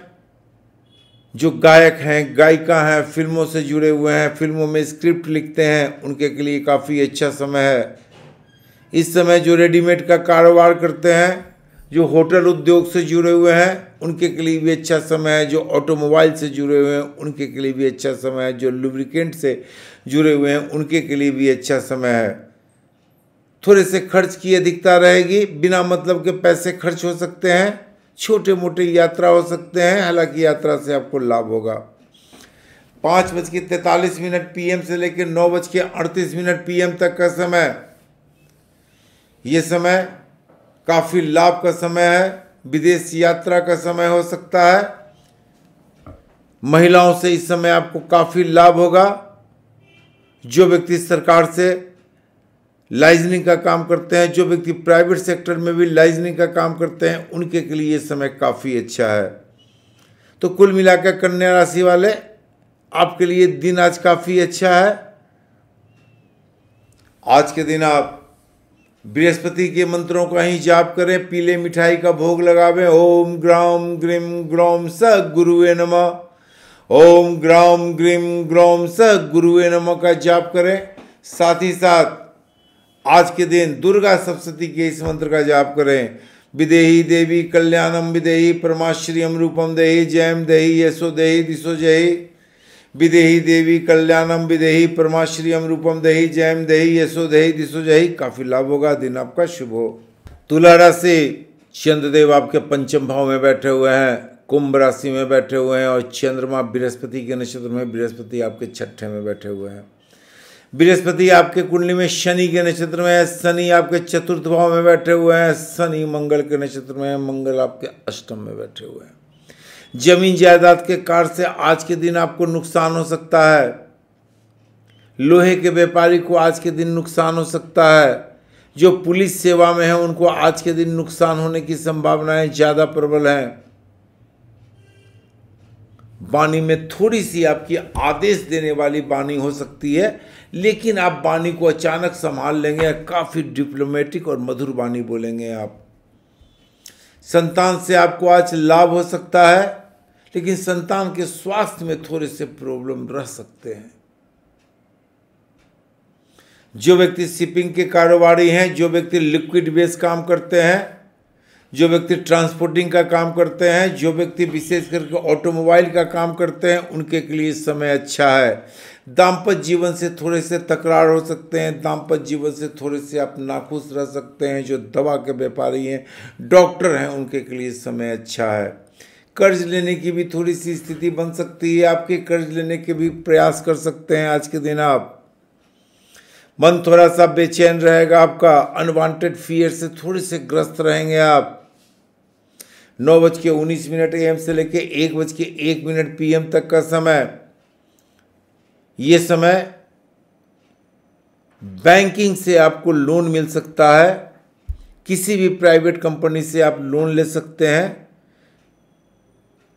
[SPEAKER 1] जो गायक हैं गायिका हैं फिल्मों से जुड़े हुए हैं फिल्मों में स्क्रिप्ट लिखते हैं उनके के लिए काफ़ी अच्छा समय है इस समय जो रेडीमेड का कारोबार करते हैं जो होटल उद्योग से जुड़े हुए हैं उनके के लिए भी अच्छा समय है जो ऑटोमोबाइल से जुड़े हुए हैं उनके के लिए भी अच्छा समय है जो लुब्रिकेंट से जुड़े हुए हैं उनके के लिए भी अच्छा समय है थोड़े से खर्च की अधिकता रहेगी बिना मतलब के पैसे खर्च हो सकते हैं छोटे मोटे यात्रा हो सकते हैं हालांकि यात्रा से आपको लाभ होगा पाँच बज के तैंतालीस मिनट पी से लेकर नौ बज के अड़तीस मिनट पी तक का समय ये समय काफ़ी लाभ का समय है विदेश यात्रा का समय हो सकता है महिलाओं से इस समय आपको काफ़ी लाभ होगा जो व्यक्ति सरकार से लाइजनिंग का काम करते हैं जो व्यक्ति प्राइवेट सेक्टर में भी लाइजनिंग का काम करते हैं उनके के लिए ये समय काफ़ी अच्छा है तो कुल मिलाकर कन्या राशि वाले आपके लिए दिन आज काफ़ी अच्छा है आज के दिन आप बृहस्पति के मंत्रों का ही जाप करें पीले मिठाई का भोग लगावें ओम ग्राम ग्रीम ग्रोम स गुरुवे नमः ओम ग्राम ग्रीम ग्रोम स गुरुवे नमः का जाप करें साथ ही साथ आज के दिन दुर्गा सप्तती के इस मंत्र का जाप करें विदेही देवी कल्याणम विदेही परमाश्रियम रूपम देही जयम देही यशो देही दिशो जयी विदेही देवी कल्याणम विदेही परमाश्रियम रूपम देही जयम देही यशो देही दिशो जही काफ़ी लाभ होगा दिन आपका शुभ हो तुला राशि चंद्रदेव आपके पंचम भाव में बैठे हुए हैं कुंभ राशि में बैठे हुए हैं और चंद्रमा बृहस्पति के नक्षत्र में बृहस्पति आपके छठे में बैठे हुए हैं बृहस्पति आपके कुंडली में शनि के नक्षत्र में है शनि आपके चतुर्थ भाव में बैठे हुए हैं शनि मंगल के नक्षत्र में है मंगल आपके अष्टम में बैठे हुए हैं जमीन जायदाद के कारण से आज के दिन आपको नुकसान हो सकता है लोहे के व्यापारी को आज के दिन नुकसान हो सकता है जो पुलिस सेवा में है उनको आज के दिन नुकसान होने की संभावनाएं ज़्यादा प्रबल हैं वाणी में थोड़ी सी आपकी आदेश देने वाली वाणी हो सकती है लेकिन आप वाणी को अचानक संभाल लेंगे काफ़ी डिप्लोमेटिक और मधुर वाणी बोलेंगे आप संतान से आपको आज लाभ हो सकता है लेकिन संतान के स्वास्थ्य में थोड़े से प्रॉब्लम रह सकते हैं जो व्यक्ति शिपिंग के कारोबारी हैं जो व्यक्ति लिक्विड बेस काम करते हैं जो व्यक्ति ट्रांसपोर्टिंग का काम करते हैं जो व्यक्ति विशेष करके ऑटोमोबाइल का काम करते हैं उनके लिए समय अच्छा है दाम्पत्य जीवन से थोड़े से तकरार हो सकते हैं दाम्पत्य जीवन से थोड़े से आप नाखुश रह सकते हैं जो दवा के व्यापारी हैं डॉक्टर हैं उनके के लिए समय अच्छा है कर्ज लेने की भी थोड़ी सी स्थिति बन सकती है आपके कर्ज लेने के भी प्रयास कर सकते हैं आज के दिन आप मन थोड़ा सा बेचैन रहेगा आपका अनवांटेड फियर से थोड़े से ग्रस्त रहेंगे आप नौ बज के उन्नीस मिनट एम से लेके एक बज के एक मिनट पीएम तक का समय ये समय बैंकिंग से आपको लोन मिल सकता है किसी भी प्राइवेट कंपनी से आप लोन ले सकते हैं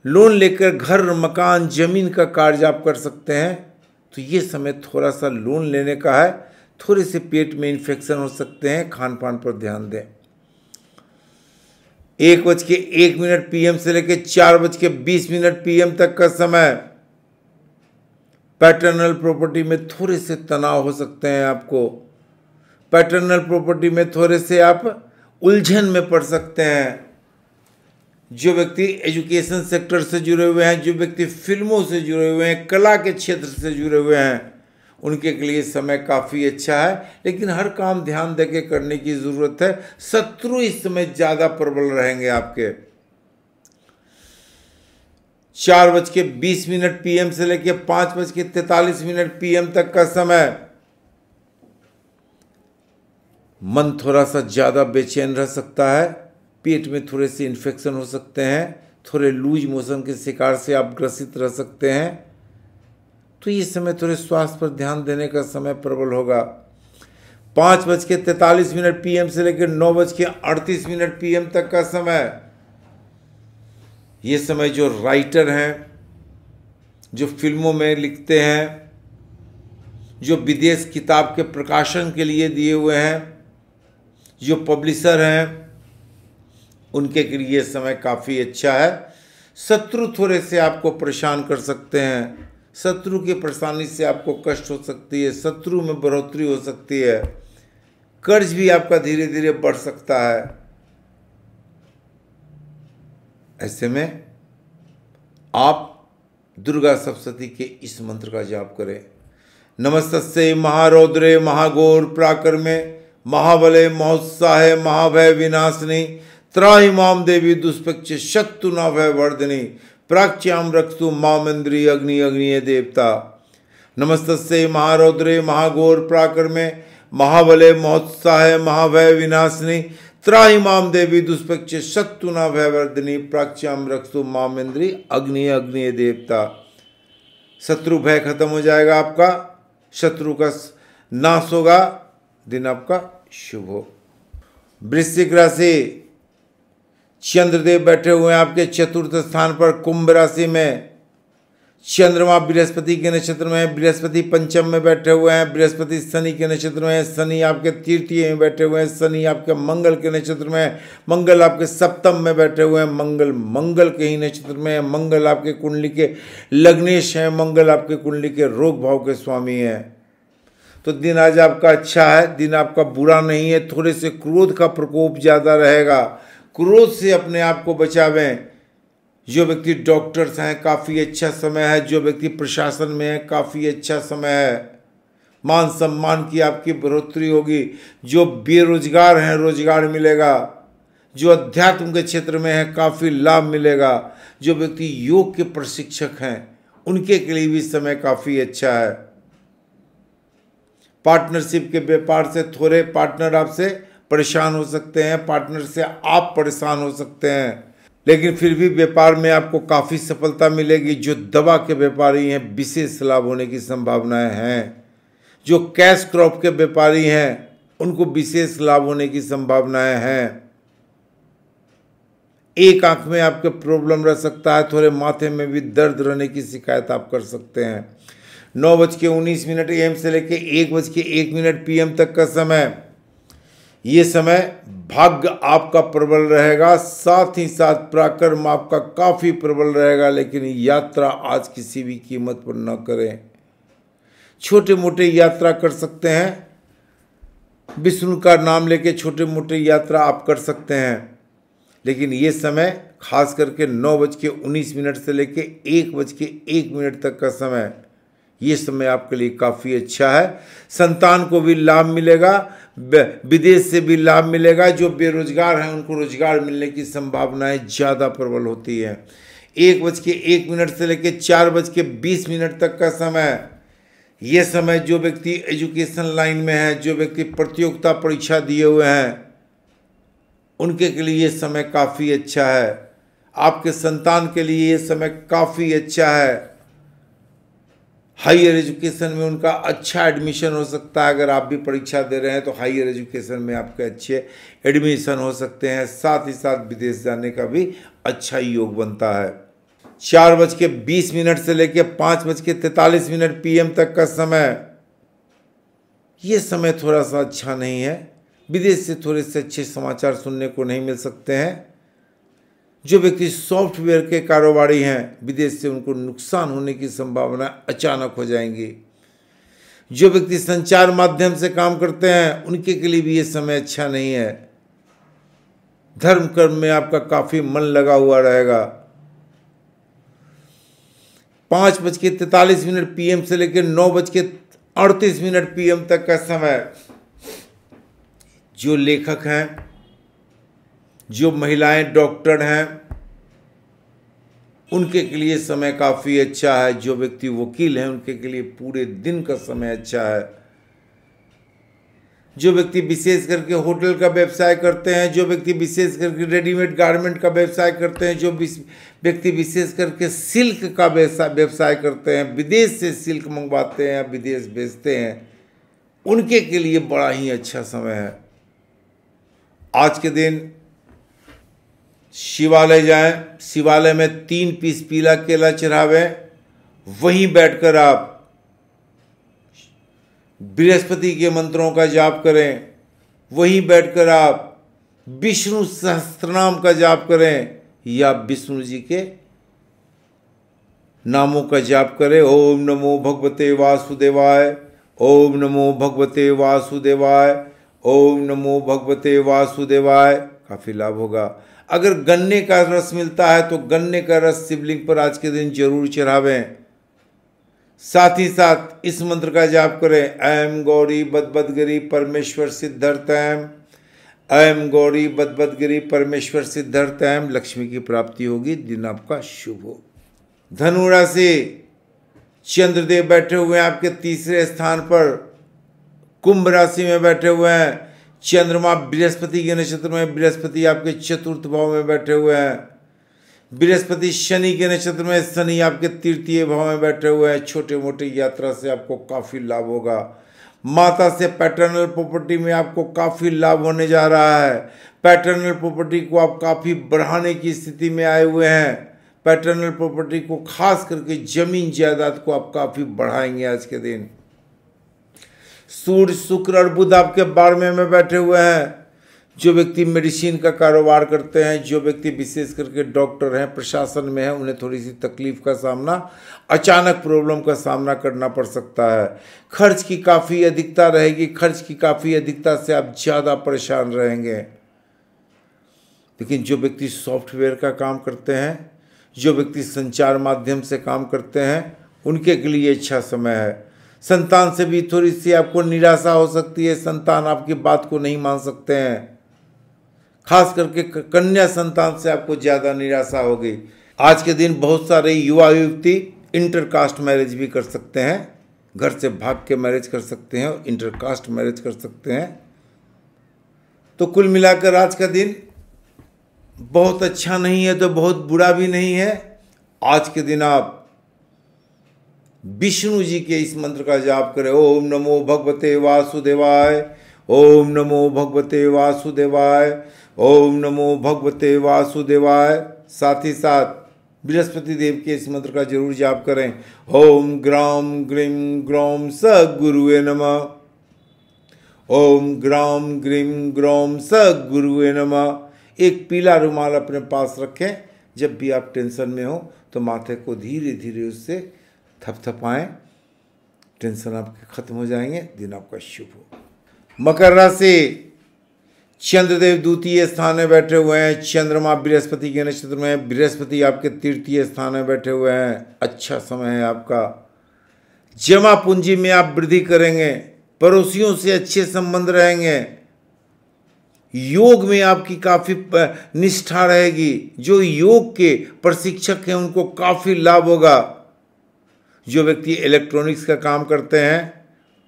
[SPEAKER 1] लोन लेकर घर मकान जमीन का कार्य आप कर सकते हैं तो ये समय थोड़ा सा लोन लेने का है थोड़े से पेट में इन्फेक्शन हो सकते हैं खान पान पर ध्यान दें एक बज के एक मिनट पीएम से लेकर चार बज के बीस मिनट पीएम तक का समय पैटर्नल प्रॉपर्टी में थोड़े से तनाव हो सकते हैं आपको पैटर्नल प्रॉपर्टी में थोड़े से आप उलझन में पड़ सकते हैं जो व्यक्ति एजुकेशन सेक्टर से जुड़े हुए हैं जो व्यक्ति फिल्मों से जुड़े हुए हैं कला के क्षेत्र से जुड़े हुए हैं उनके लिए समय काफ़ी अच्छा है लेकिन हर काम ध्यान दे के करने की ज़रूरत है शत्रु इस समय ज़्यादा प्रबल रहेंगे आपके चार बज के बीस मिनट पीएम से लेकर पाँच बज के तैतालीस मिनट पीएम तक का समय मन थोड़ा सा ज़्यादा बेचैन रह सकता है पेट में थोड़े से इन्फेक्शन हो सकते हैं थोड़े लूज मोशन के शिकार से आप ग्रसित रह सकते हैं तो ये समय थोड़े स्वास्थ्य पर ध्यान देने का समय प्रबल होगा पाँच बज के तैंतालीस मिनट पीएम से लेकर नौ बज के अड़तीस मिनट पीएम तक का समय ये समय जो राइटर हैं जो फिल्मों में लिखते हैं जो विदेश किताब के प्रकाशन के लिए दिए हुए हैं जो पब्लिशर हैं उनके लिए समय काफ़ी अच्छा है शत्रु थोड़े से आपको परेशान कर सकते हैं शत्रु की परेशानी से आपको कष्ट हो सकती है शत्रु में बढ़ोतरी हो सकती है कर्ज भी आपका धीरे धीरे बढ़ सकता है ऐसे में आप दुर्गा सप्तती के इस मंत्र का जाप करें से महारौद्रे महागौर प्राकर्मे महाबले महोत्साह महाभय विनाशनी त्राही माम देवी दुष्पक्ष शत्रु न भय वर्धनी प्राच्याम रक्षु इंद्री अग्नि अग्नि देवता से महारौद्रे महागौर प्राकर्मे महाबले महोत्साह महाभय विनाशनी त्राहि माम देवी दुष्पक्ष शत्रुना न भयवर्धनी प्राक्ष्याम रक्षु माम इंद्री अग्नि अग्नि देवता शत्रु भय खत्म हो जाएगा आपका शत्रु का नाश होगा दिन आपका शुभ हो वृश्चिक राशि चंद्रदेव बैठे हुए हैं आपके चतुर्थ स्थान पर कुंभ राशि में चंद्रमा बृहस्पति के नक्षत्र में है बृहस्पति पंचम में बैठे हुए हैं बृहस्पति शनि के नक्षत्र में शनि आपके तृतीय में बैठे हुए हैं शनि आपके मंगल के नक्षत्र में है मंगल आपके सप्तम में बैठे हुए हैं मंगल मंगल के ही नक्षत्र में है मंगल आपके कुंडली के लग्नेश हैं मंगल आपके कुंडली के रोग भाव के स्वामी हैं तो दिन आज आपका अच्छा है दिन आपका बुरा नहीं है थोड़े से क्रोध का प्रकोप ज़्यादा रहेगा क्रोध से अपने आप को बचावें जो व्यक्ति डॉक्टर्स हैं काफ़ी अच्छा समय है जो व्यक्ति प्रशासन में है काफ़ी अच्छा समय है मान सम्मान की आपकी बढ़ोतरी होगी जो बेरोजगार हैं रोजगार मिलेगा जो अध्यात्म के क्षेत्र में है काफ़ी लाभ मिलेगा जो व्यक्ति योग के प्रशिक्षक हैं उनके के लिए भी समय काफ़ी अच्छा है पार्टनरशिप के व्यापार से थोड़े पार्टनर आपसे परेशान हो सकते हैं पार्टनर से आप परेशान हो सकते हैं लेकिन फिर भी व्यापार में आपको काफ़ी सफलता मिलेगी जो दवा के व्यापारी हैं विशेष लाभ होने की संभावनाएं हैं जो कैश क्रॉप के व्यापारी हैं उनको विशेष लाभ होने की संभावनाएं हैं एक आंख में आपके प्रॉब्लम रह सकता है थोड़े माथे में भी दर्द रहने की शिकायत आप कर सकते हैं नौ बज के उन्नीस मिनट एम से लेकर एक बज के एक मिनट पीएम तक का समय ये समय भाग्य आपका प्रबल रहेगा साथ ही साथ पराक्रम आपका काफ़ी प्रबल रहेगा लेकिन यात्रा आज किसी भी कीमत पर न करें छोटे मोटे यात्रा कर सकते हैं विष्णु का नाम लेके छोटे मोटे यात्रा आप कर सकते हैं लेकिन ये समय खास करके नौ बज के उन्नीस मिनट से लेके एक बज के एक मिनट तक का समय ये समय आपके लिए काफ़ी अच्छा है संतान को भी लाभ मिलेगा विदेश से भी लाभ मिलेगा जो बेरोजगार हैं उनको रोजगार मिलने की संभावनाएं ज़्यादा प्रबल होती है एक बज के एक मिनट से लेकर चार बज के बीस मिनट तक का समय ये समय जो व्यक्ति एजुकेशन लाइन में है जो व्यक्ति प्रतियोगिता परीक्षा दिए हुए हैं उनके के लिए ये समय काफ़ी अच्छा है आपके संतान के लिए ये समय काफ़ी अच्छा है हायर एजुकेशन में उनका अच्छा एडमिशन हो सकता है अगर आप भी परीक्षा दे रहे हैं तो हायर एजुकेशन में आपके अच्छे एडमिशन हो सकते हैं साथ ही साथ विदेश जाने का भी अच्छा योग बनता है चार बज के बीस मिनट से लेकर पाँच बज के तैंतालीस मिनट पीएम तक का समय ये समय थोड़ा सा अच्छा नहीं है विदेश से थोड़े से अच्छे समाचार सुनने को नहीं मिल सकते हैं जो व्यक्ति सॉफ्टवेयर के कारोबारी हैं विदेश से उनको नुकसान होने की संभावना अचानक हो जाएंगी जो व्यक्ति संचार माध्यम से काम करते हैं उनके के लिए भी ये समय अच्छा नहीं है धर्म कर्म में आपका काफ़ी मन लगा हुआ रहेगा पांच बज के तैतालीस मिनट पीएम से लेकर नौ बज के अड़तीस मिनट पीएम तक का समय जो लेखक हैं जो महिलाएं डॉक्टर हैं उनके के लिए समय काफ़ी अच्छा है जो व्यक्ति वकील हैं उनके के लिए पूरे दिन का समय अच्छा है जो व्यक्ति विशेष करके होटल का व्यवसाय करते हैं जो व्यक्ति विशेष करके रेडीमेड गारमेंट का व्यवसाय करते हैं जो व्यक्ति विशेष करके सिल्क का व्यवसाय करते हैं विदेश से सिल्क मंगवाते हैं विदेश बेचते हैं उनके के लिए बड़ा ही अच्छा समय है आज के दिन शिवालय जाएं शिवालय में तीन पीस पीला केला चढ़ावे वहीं बैठकर आप बृहस्पति के मंत्रों का जाप करें वहीं बैठकर आप विष्णु सहस्त्रनाम का जाप करें या विष्णु जी के नामों का जाप करें ओम नमो भगवते वासुदेवाय ओम नमो भगवते वासुदेवाय ओम नमो भगवते वासुदेवाय काफ़ी लाभ होगा अगर गन्ने का रस मिलता है तो गन्ने का रस शिवलिंग पर आज के दिन जरूर चढ़ावें साथ ही साथ इस मंत्र का जाप करें ऐम गौरी बदबदगिरी परमेश्वर सिद्धार्थम ऐम गौरी बदबदगिरी परमेश्वर सिद्धार्थम लक्ष्मी की प्राप्ति होगी दिन आपका शुभ हो धनु राशि चंद्रदेव बैठे हुए हैं आपके तीसरे स्थान पर कुंभ राशि में बैठे हुए हैं चंद्रमा बृहस्पति के नक्षत्र में बृहस्पति आपके चतुर्थ भाव में बैठे हुए हैं बृहस्पति शनि के नक्षत्र में शनि आपके तृतीय भाव में बैठे हुए हैं छोटे मोटे यात्रा से आपको काफ़ी लाभ होगा माता से पैटर्नल प्रॉपर्टी में आपको काफ़ी लाभ होने जा रहा है पैटर्नल प्रॉपर्टी को आप काफ़ी बढ़ाने की स्थिति में आए हुए हैं पैटर्नल प्रॉपर्टी को खास करके ज़मीन जायदाद को आप काफ़ी बढ़ाएंगे आज के दिन सूर्य शुक्र और बुध आपके बारहवें में बैठे हुए हैं जो व्यक्ति मेडिसिन का कारोबार करते हैं जो व्यक्ति विशेष करके डॉक्टर हैं प्रशासन में हैं उन्हें थोड़ी सी तकलीफ़ का सामना अचानक प्रॉब्लम का सामना करना पड़ सकता है खर्च की काफ़ी अधिकता रहेगी खर्च की काफ़ी अधिकता से आप ज़्यादा परेशान रहेंगे लेकिन जो व्यक्ति सॉफ्टवेयर का काम करते हैं जो व्यक्ति संचार माध्यम से काम करते हैं उनके लिए अच्छा समय है संतान से भी थोड़ी सी आपको निराशा हो सकती है संतान आपकी बात को नहीं मान सकते हैं खास करके कन्या संतान से आपको ज़्यादा निराशा होगी आज के दिन बहुत सारे युवा युवती इंटर कास्ट मैरिज भी कर सकते हैं घर से भाग के मैरिज कर सकते हैं और इंटर कास्ट मैरिज कर सकते हैं तो कुल मिलाकर आज का दिन बहुत अच्छा नहीं है तो बहुत बुरा भी नहीं है आज के दिन आप विष्णु जी के इस मंत्र का जाप करें ओम नमो भगवते वासुदेवाय ओम नमो भगवते वासुदेवाय ओम नमो भगवते वासुदेवाय साथ ही साथ बृहस्पति देव के इस मंत्र का जरूर जाप करें ओम ग्राम ग्रीम ग्रोम स गुरुवे नम ओम ग्राम ग्रीम ग्रोम स गुरुवे नम एक पीला रुमाल अपने पास रखें जब भी आप टेंशन में हो तो माथे को धीरे धीरे उससे थपथपाएं टेंशन आपके खत्म हो जाएंगे दिन आपका शुभ हो मकर राशि चंद्रदेव द्वितीय स्थान में बैठे हुए हैं चंद्रमा बृहस्पति के नक्षत्र में बृहस्पति आपके तृतीय स्थान में बैठे हुए हैं अच्छा समय है आपका जमा पूंजी में आप वृद्धि करेंगे पड़ोसियों से अच्छे संबंध रहेंगे योग में आपकी काफ़ी निष्ठा रहेगी जो योग के प्रशिक्षक हैं उनको काफ़ी लाभ होगा जो व्यक्ति इलेक्ट्रॉनिक्स का काम करते हैं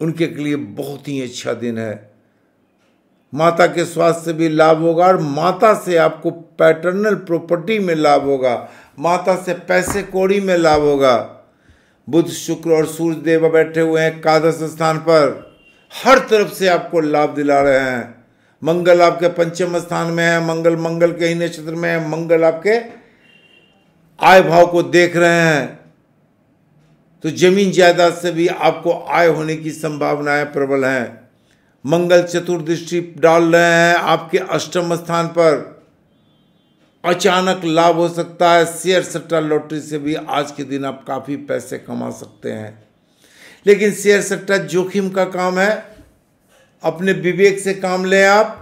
[SPEAKER 1] उनके लिए बहुत ही अच्छा दिन है माता के स्वास्थ्य से भी लाभ होगा और माता से आपको पैटर्नल प्रॉपर्टी में लाभ होगा माता से पैसे कोड़ी में लाभ होगा बुध शुक्र और सूर्य देव बैठे हुए हैं एकादश स्थान पर हर तरफ से आपको लाभ दिला रहे हैं मंगल आपके पंचम स्थान में है मंगल मंगल के ही नक्षत्र में है मंगल आपके आय भाव को देख रहे हैं तो जमीन जायदाद से भी आपको आय होने की संभावनाएं प्रबल हैं मंगल चतुर्दृष्टि डाल रहे हैं आपके अष्टम स्थान पर अचानक लाभ हो सकता है शेयर सट्टा लॉटरी से भी आज के दिन आप काफ़ी पैसे कमा सकते हैं लेकिन शेयर सट्टा जोखिम का काम है अपने विवेक से काम लें आप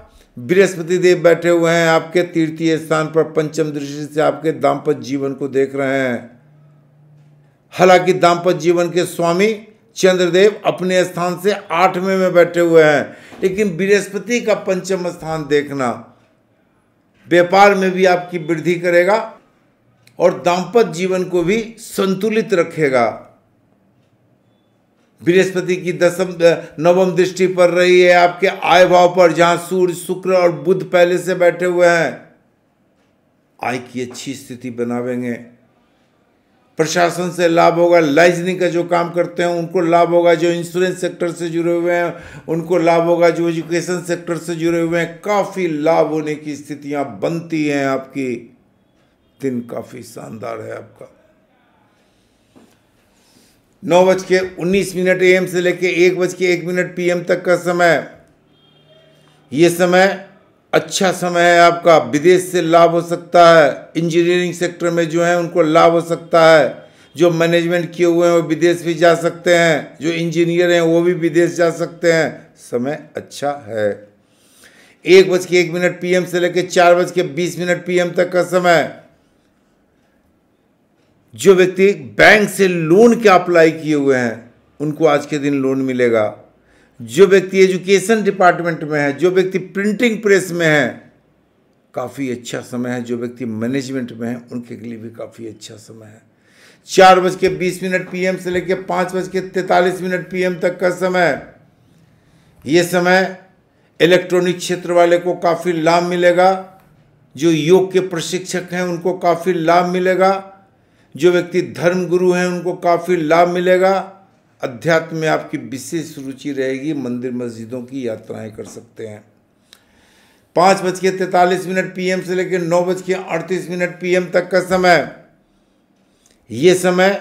[SPEAKER 1] बृहस्पति देव बैठे हुए हैं आपके तृतीय स्थान पर पंचम दृष्टि से आपके दाम्पत्य जीवन को देख रहे हैं हालांकि दाम्पत्य जीवन के स्वामी चंद्रदेव अपने स्थान से आठवें में बैठे हुए हैं लेकिन बृहस्पति का पंचम स्थान देखना व्यापार में भी आपकी वृद्धि करेगा और दाम्पत्य जीवन को भी संतुलित रखेगा बृहस्पति की दसम नवम दृष्टि पर रही है आपके आय भाव पर जहां सूर्य शुक्र और बुध पहले से बैठे हुए हैं आय की अच्छी स्थिति बनावेंगे प्रशासन से लाभ होगा लाइजनिंग का जो काम करते हैं उनको लाभ होगा जो इंश्योरेंस सेक्टर से जुड़े हुए हैं उनको लाभ होगा जो एजुकेशन सेक्टर से जुड़े हुए हैं काफ़ी लाभ होने की स्थितियां बनती हैं आपकी दिन काफ़ी शानदार है आपका नौ बज के उन्नीस मिनट एम से लेके एक बज के एक मिनट पीएम तक का समय ये समय अच्छा समय है आपका विदेश से लाभ हो सकता है इंजीनियरिंग सेक्टर में जो है उनको लाभ हो सकता है जो मैनेजमेंट किए हुए हैं वो विदेश भी जा सकते हैं जो इंजीनियर हैं वो भी विदेश जा सकते हैं समय अच्छा है एक बज के एक मिनट पीएम से लेकर चार बज के बीस मिनट पीएम तक का समय जो व्यक्ति बैंक से लोन के अप्लाई किए हुए हैं उनको आज के दिन लोन मिलेगा जो व्यक्ति एजुकेशन डिपार्टमेंट में है जो व्यक्ति प्रिंटिंग प्रेस में है काफ़ी अच्छा समय है जो व्यक्ति मैनेजमेंट में है उनके लिए भी काफ़ी अच्छा समय है चार बज के बीस मिनट पीएम से लेकर पाँच बज के तैंतालीस मिनट पीएम तक का समय ये समय इलेक्ट्रॉनिक क्षेत्र वाले को काफ़ी लाभ मिलेगा जो योग के प्रशिक्षक हैं उनको काफ़ी लाभ मिलेगा जो व्यक्ति धर्म गुरु हैं उनको काफ़ी लाभ मिलेगा अध्यात्म में आपकी विशेष रुचि रहेगी मंदिर मस्जिदों की यात्राएं कर सकते हैं पाँच बज के तैतालीस मिनट पीएम से लेकर नौ बज के अड़तीस मिनट पीएम तक का समय ये समय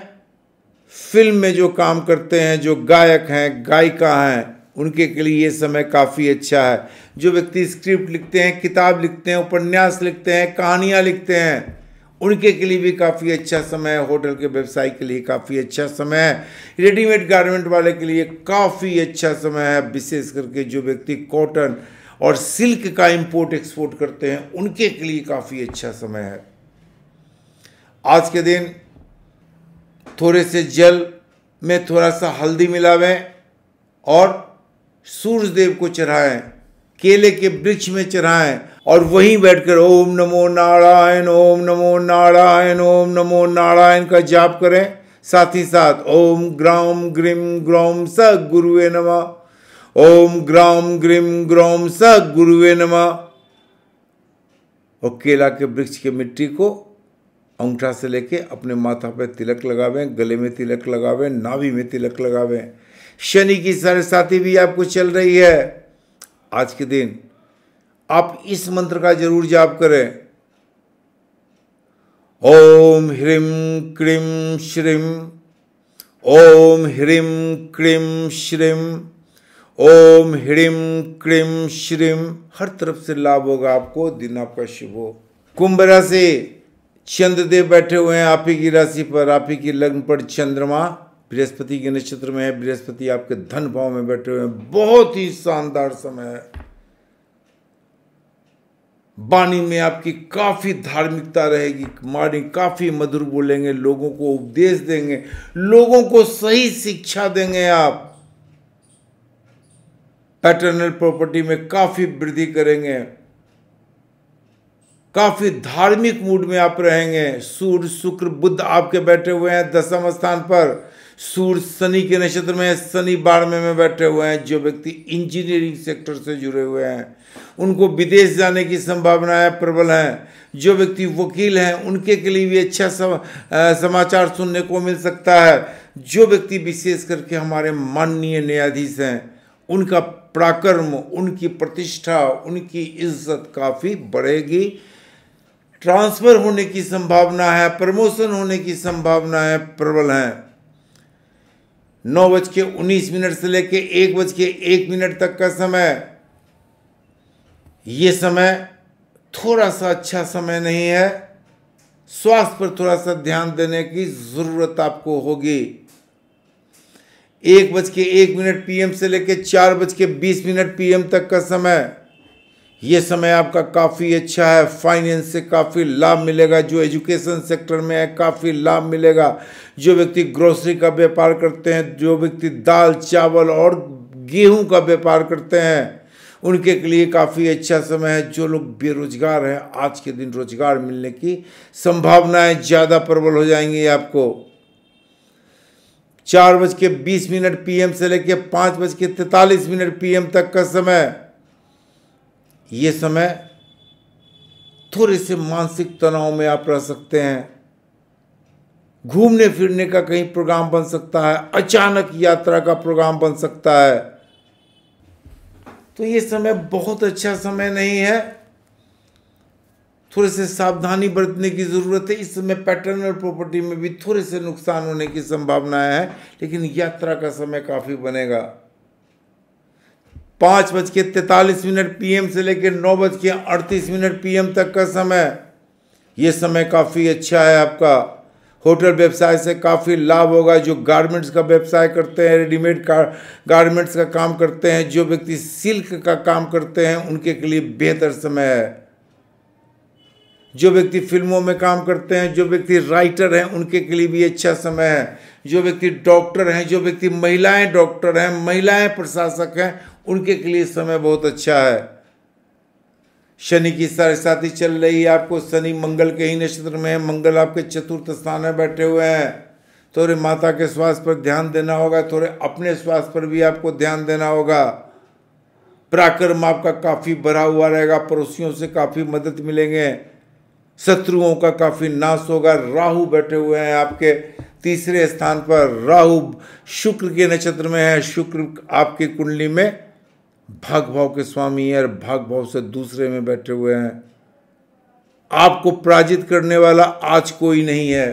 [SPEAKER 1] फिल्म में जो काम करते हैं जो गायक हैं गायिका हैं उनके के लिए ये समय काफ़ी अच्छा है जो व्यक्ति स्क्रिप्ट लिखते हैं किताब लिखते हैं उपन्यास लिखते हैं कहानियाँ लिखते हैं उनके के लिए भी काफ़ी अच्छा समय है होटल के व्यवसाय के लिए काफ़ी अच्छा समय है रेडीमेड गारमेंट वाले के लिए काफ़ी अच्छा समय है विशेष करके जो व्यक्ति कॉटन और सिल्क का इंपोर्ट एक्सपोर्ट करते हैं उनके के लिए काफ़ी अच्छा समय है आज के दिन थोड़े से जल में थोड़ा सा हल्दी मिलावें और सूर्य देव को चढ़ाएं केले के वृक्ष में चढ़ाएं और वहीं बैठकर ओम नमो नारायण ओम नमो नारायण ओम नमो नारायण का जाप करें साथ ही साथ ओम ग्राम ग्रीम ग्रोम स गुरुवे नमा ओम ग्राम ग्रीम ग्रोम स गुरुवे नमा और केला के वृक्ष के मिट्टी को अंगूठा से लेके अपने माथा पर तिलक लगावें गले में तिलक लगावें नाभि में तिलक लगावें शनि की साथी भी आपको चल रही है आज के दिन आप इस मंत्र का जरूर जाप करें ओम ह्रीम क्रीम श्रीम ओम ह्रीम क्रीम श्रीम ओम ह्रीम क्रीम श्रीम हर तरफ से लाभ होगा आपको दिन आपका शुभ हो कुंभ राशि चंद्रदेव बैठे हुए हैं आप ही की राशि पर आप ही की लग्न पर चंद्रमा बृहस्पति के नक्षत्र में है बृहस्पति आपके धन भाव में बैठे हुए हैं बहुत ही शानदार समय है वाणी में आपकी काफ़ी धार्मिकता रहेगी वाणी काफ़ी मधुर बोलेंगे लोगों को उपदेश देंगे लोगों को सही शिक्षा देंगे आप पैटर्नल प्रॉपर्टी में काफ़ी वृद्धि करेंगे काफ़ी धार्मिक मूड में आप रहेंगे सूर्य शुक्र बुद्ध आपके बैठे हुए हैं दसम स्थान पर सूर्य शनि के नक्षत्र में शनि बारहवें में बैठे हुए हैं जो व्यक्ति इंजीनियरिंग सेक्टर से जुड़े हुए हैं उनको विदेश जाने की संभावनाएं प्रबल हैं जो व्यक्ति वकील हैं उनके के लिए भी अच्छा सम, समाचार सुनने को मिल सकता है जो व्यक्ति विशेष करके हमारे माननीय न्यायाधीश हैं उनका पराक्रम उनकी प्रतिष्ठा उनकी इज्जत काफ़ी बढ़ेगी ट्रांसफ़र होने की संभावना है प्रमोशन होने की है प्रबल हैं नौ बज के उन्नीस मिनट से लेकर एक बज के एक मिनट तक का समय ये समय थोड़ा सा अच्छा समय नहीं है स्वास्थ्य पर थोड़ा सा ध्यान देने की ज़रूरत आपको होगी एक बज के एक मिनट पीएम से लेकर चार बज के बीस मिनट पीएम तक का समय ये समय आपका काफ़ी अच्छा है फाइनेंस से काफ़ी लाभ मिलेगा जो एजुकेशन सेक्टर में है काफ़ी लाभ मिलेगा जो व्यक्ति ग्रोसरी का व्यापार करते हैं जो व्यक्ति दाल चावल और गेहूं का व्यापार करते हैं उनके लिए काफ़ी अच्छा समय है जो लोग बेरोजगार हैं आज के दिन रोजगार मिलने की संभावनाएं ज़्यादा प्रबल हो जाएंगी आपको चार बज के बीस मिनट पीएम से लेकर पाँच बज के तैंतालीस मिनट पीएम तक का समय ये समय थोड़े से मानसिक तनाव में आप रह सकते हैं घूमने फिरने का कहीं प्रोग्राम बन सकता है अचानक यात्रा का प्रोग्राम बन सकता है तो ये समय बहुत अच्छा समय नहीं है थोड़े से सावधानी बरतने की ज़रूरत है इस समय पैटर्न और प्रॉपर्टी में भी थोड़े से नुकसान होने की संभावना हैं लेकिन यात्रा का समय काफ़ी बनेगा पाँच बज के तैतालीस मिनट पीएम से लेकर नौ बज के अड़तीस मिनट पीएम तक का समय ये समय काफ़ी अच्छा है आपका होटल व्यवसाय से काफ़ी लाभ होगा जो गारमेंट्स का व्यवसाय करते हैं रेडीमेड का गारमेंट्स का काम करते हैं जो व्यक्ति सिल्क का काम करते हैं उनके के लिए बेहतर समय है जो व्यक्ति फिल्मों में काम करते हैं जो व्यक्ति राइटर हैं उनके के लिए भी अच्छा समय है जो व्यक्ति डॉक्टर हैं जो व्यक्ति महिलाएं डॉक्टर हैं महिलाएं प्रशासक हैं उनके के लिए समय बहुत अच्छा है शनि की सारे साथी चल रही है आपको शनि मंगल के ही नक्षत्र में है मंगल आपके चतुर्थ स्थान में बैठे हुए हैं थोड़े माता के स्वास्थ्य पर ध्यान देना होगा थोड़े अपने स्वास्थ्य पर भी आपको ध्यान देना होगा पराक्रम आपका काफ़ी भरा हुआ रहेगा पड़ोसियों से काफ़ी मदद मिलेंगे शत्रुओं का काफ़ी नाश होगा राहु बैठे हुए हैं आपके तीसरे स्थान पर राहु शुक्र के नक्षत्र में है शुक्र आपकी कुंडली में भाग भाव के स्वामी है और भाग भाव से दूसरे में बैठे हुए हैं आपको पराजित करने वाला आज कोई नहीं है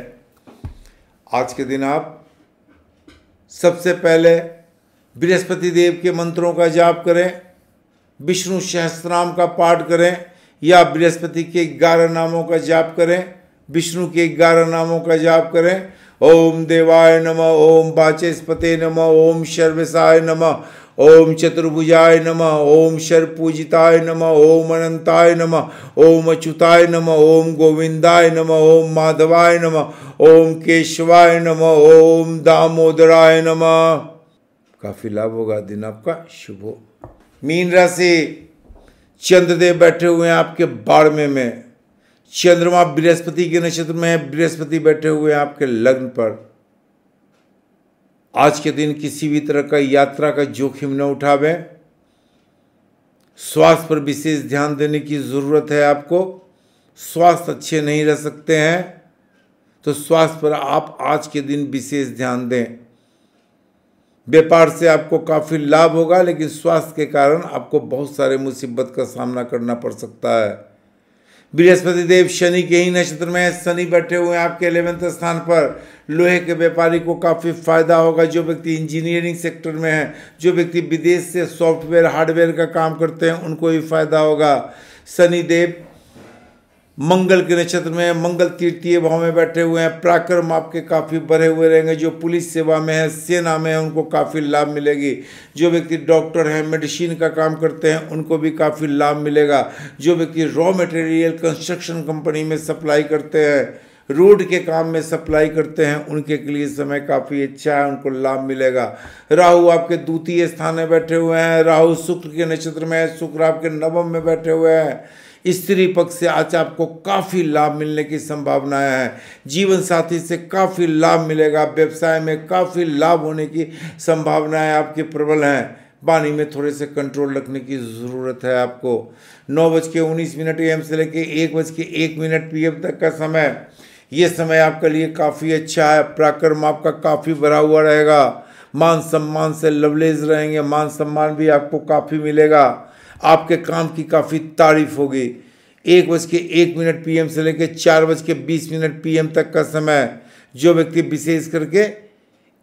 [SPEAKER 1] आज के दिन आप सबसे पहले बृहस्पति देव के मंत्रों का जाप करें विष्णु सहस्त्राम का पाठ करें या बृहस्पति के ग्यारह नामों का जाप करें विष्णु के ग्यारह नामों का जाप करें ओम देवाय नमः ओम वाचस्पते नमः ओम शर्वसाय नमः ओम चतुर्भुजाय नम ओम शर्पूजिताय नम ओम अनंताय नम ओम अच्युताय नम ओम गोविंदाय नम ओम माधवाय नम ओम केशवाय नम ओम दामोदराय नम काफी लाभ होगा दिन आपका शुभ हो मीन राशि चंद्रदेव बैठे हुए हैं आपके बारहवें में चंद्रमा बृहस्पति के नक्षत्र में बृहस्पति बैठे हुए हैं आपके लग्न पर आज के दिन किसी भी तरह का यात्रा का जोखिम न उठावे स्वास्थ्य पर विशेष ध्यान देने की ज़रूरत है आपको स्वास्थ्य अच्छे नहीं रह सकते हैं तो स्वास्थ्य पर आप आज के दिन विशेष ध्यान दें व्यापार से आपको काफ़ी लाभ होगा लेकिन स्वास्थ्य के कारण आपको बहुत सारे मुसीबत का सामना करना पड़ सकता है बृहस्पति देव शनि के ही नक्षत्र में शनि बैठे हुए हैं आपके इलेवेंथ स्थान पर लोहे के व्यापारी को काफ़ी फायदा होगा जो व्यक्ति इंजीनियरिंग सेक्टर में है जो व्यक्ति विदेश से सॉफ्टवेयर हार्डवेयर का काम करते हैं उनको भी फायदा होगा शनि देव मंगल के नक्षत्र में मंगल तृतीय भाव में बैठे हुए हैं पराक्रम आपके काफ़ी बढ़े हुए रहेंगे जो पुलिस सेवा में है सेना में है उनको काफ़ी लाभ मिलेगी जो व्यक्ति डॉक्टर हैं मेडिसिन का काम करते हैं उनको भी काफ़ी लाभ मिलेगा जो व्यक्ति रॉ मटेरियल कंस्ट्रक्शन कंपनी में सप्लाई करते हैं रोड के काम में सप्लाई करते हैं उनके के लिए समय काफ़ी अच्छा है उनको लाभ मिलेगा राहु आपके द्वितीय स्थान में बैठे हुए हैं राहु शुक्र के नक्षत्र में है शुक्र आपके नवम में बैठे हुए हैं स्त्री पक्ष से आज आपको काफ़ी लाभ मिलने की संभावनाएं हैं जीवन साथी से काफ़ी लाभ मिलेगा व्यवसाय में काफ़ी लाभ होने की संभावनाएं आपकी प्रबल हैं वाणी में थोड़े से कंट्रोल रखने की ज़रूरत है आपको नौ बज के उन्नीस मिनट एम से लेकर एक बज के एक मिनट पी तक का समय ये समय आपके लिए काफ़ी अच्छा है पराक्रम आपका काफ़ी भरा हुआ रहेगा मान सम्मान से लवलेज रहेंगे मान सम्मान भी आपको काफ़ी मिलेगा आपके काम की काफ़ी तारीफ होगी एक बज के एक मिनट पी से लेकर चार बज के बीस मिनट पी तक का समय जो व्यक्ति विशेष करके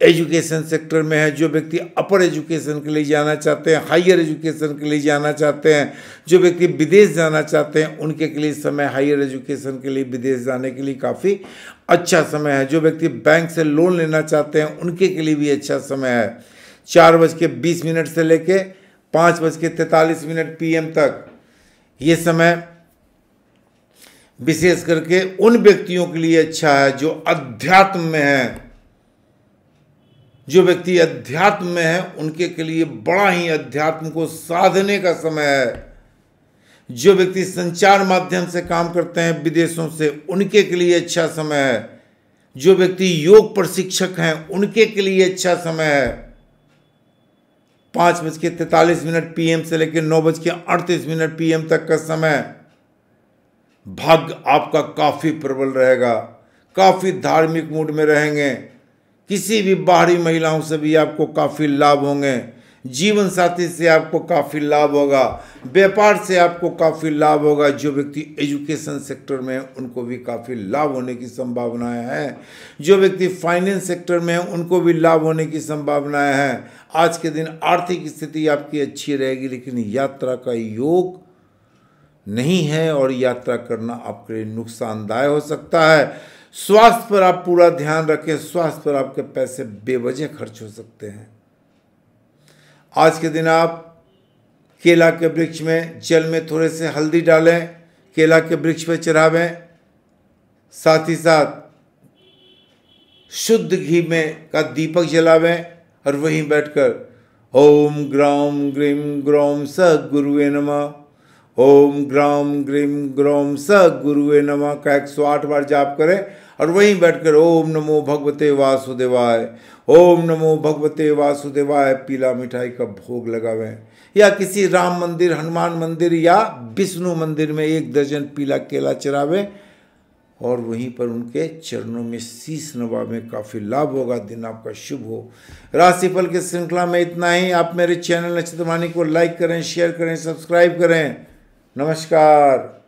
[SPEAKER 1] एजुकेशन सेक्टर में है जो व्यक्ति अपर एजुकेशन के लिए जाना चाहते हैं हायर एजुकेशन के लिए जाना चाहते हैं जो व्यक्ति विदेश जाना चाहते हैं उनके के लिए समय हायर एजुकेशन के लिए विदेश जाने के लिए काफ़ी अच्छा समय है जो व्यक्ति बैंक से लोन लेना चाहते हैं उनके के लिए भी अच्छा समय है चार बज के बीस मिनट से लेकर पाँच बज के तैंतालीस मिनट पीएम तक ये समय विशेष करके उन व्यक्तियों के लिए अच्छा है जो अध्यात्म में है जो व्यक्ति अध्यात्म में है उनके के लिए बड़ा ही अध्यात्म को साधने का समय है जो व्यक्ति संचार माध्यम से काम करते हैं विदेशों से उनके के लिए अच्छा समय है जो व्यक्ति योग प्रशिक्षक हैं उनके के लिए अच्छा समय है पाँच बज के तैंतालीस मिनट पीएम से लेकर नौ बज के अड़तीस मिनट पीएम तक का समय भाग्य आपका काफ़ी प्रबल रहेगा काफ़ी धार्मिक मूड में रहेंगे किसी भी बाहरी महिलाओं से भी आपको काफ़ी लाभ होंगे जीवन साथी से आपको काफ़ी लाभ होगा व्यापार से आपको काफ़ी लाभ होगा जो व्यक्ति एजुकेशन सेक्टर में है उनको भी काफ़ी लाभ होने की संभावनाएं हैं जो व्यक्ति फाइनेंस सेक्टर में है उनको भी लाभ होने की संभावनाएं हैं आज के दिन आर्थिक स्थिति आपकी अच्छी रहेगी लेकिन यात्रा का योग नहीं है और यात्रा करना आपके लिए नुकसानदायक हो सकता है स्वास्थ्य पर आप पूरा ध्यान रखें स्वास्थ्य पर आपके पैसे बेवजह खर्च हो सकते हैं आज के दिन आप केला के वृक्ष में जल में थोड़े से हल्दी डालें केला के वृक्ष पर चढ़ावें साथ ही साथ शुद्ध घी में का दीपक जलावें और वहीं बैठकर ओम ग्राम ग्रीम ग्रोम स गुरुवे नम ओम ग्राम ग्रीम ग्रोम स गुरुवे नम का एक सौ आठ बार जाप करें और वहीं बैठकर ओम नमो भगवते वासुदेवाय ओम नमो भगवते वासुदेवाय पीला मिठाई का भोग लगावें या किसी राम मंदिर हनुमान मंदिर या विष्णु मंदिर में एक दर्जन पीला केला चरावें और वहीं पर उनके चरणों में शीश नवा में काफ़ी लाभ होगा दिन आपका शुभ हो राशिफल की श्रृंखला में इतना ही आप मेरे चैनल नक्षत्र को लाइक करें शेयर करें सब्सक्राइब करें नमस्कार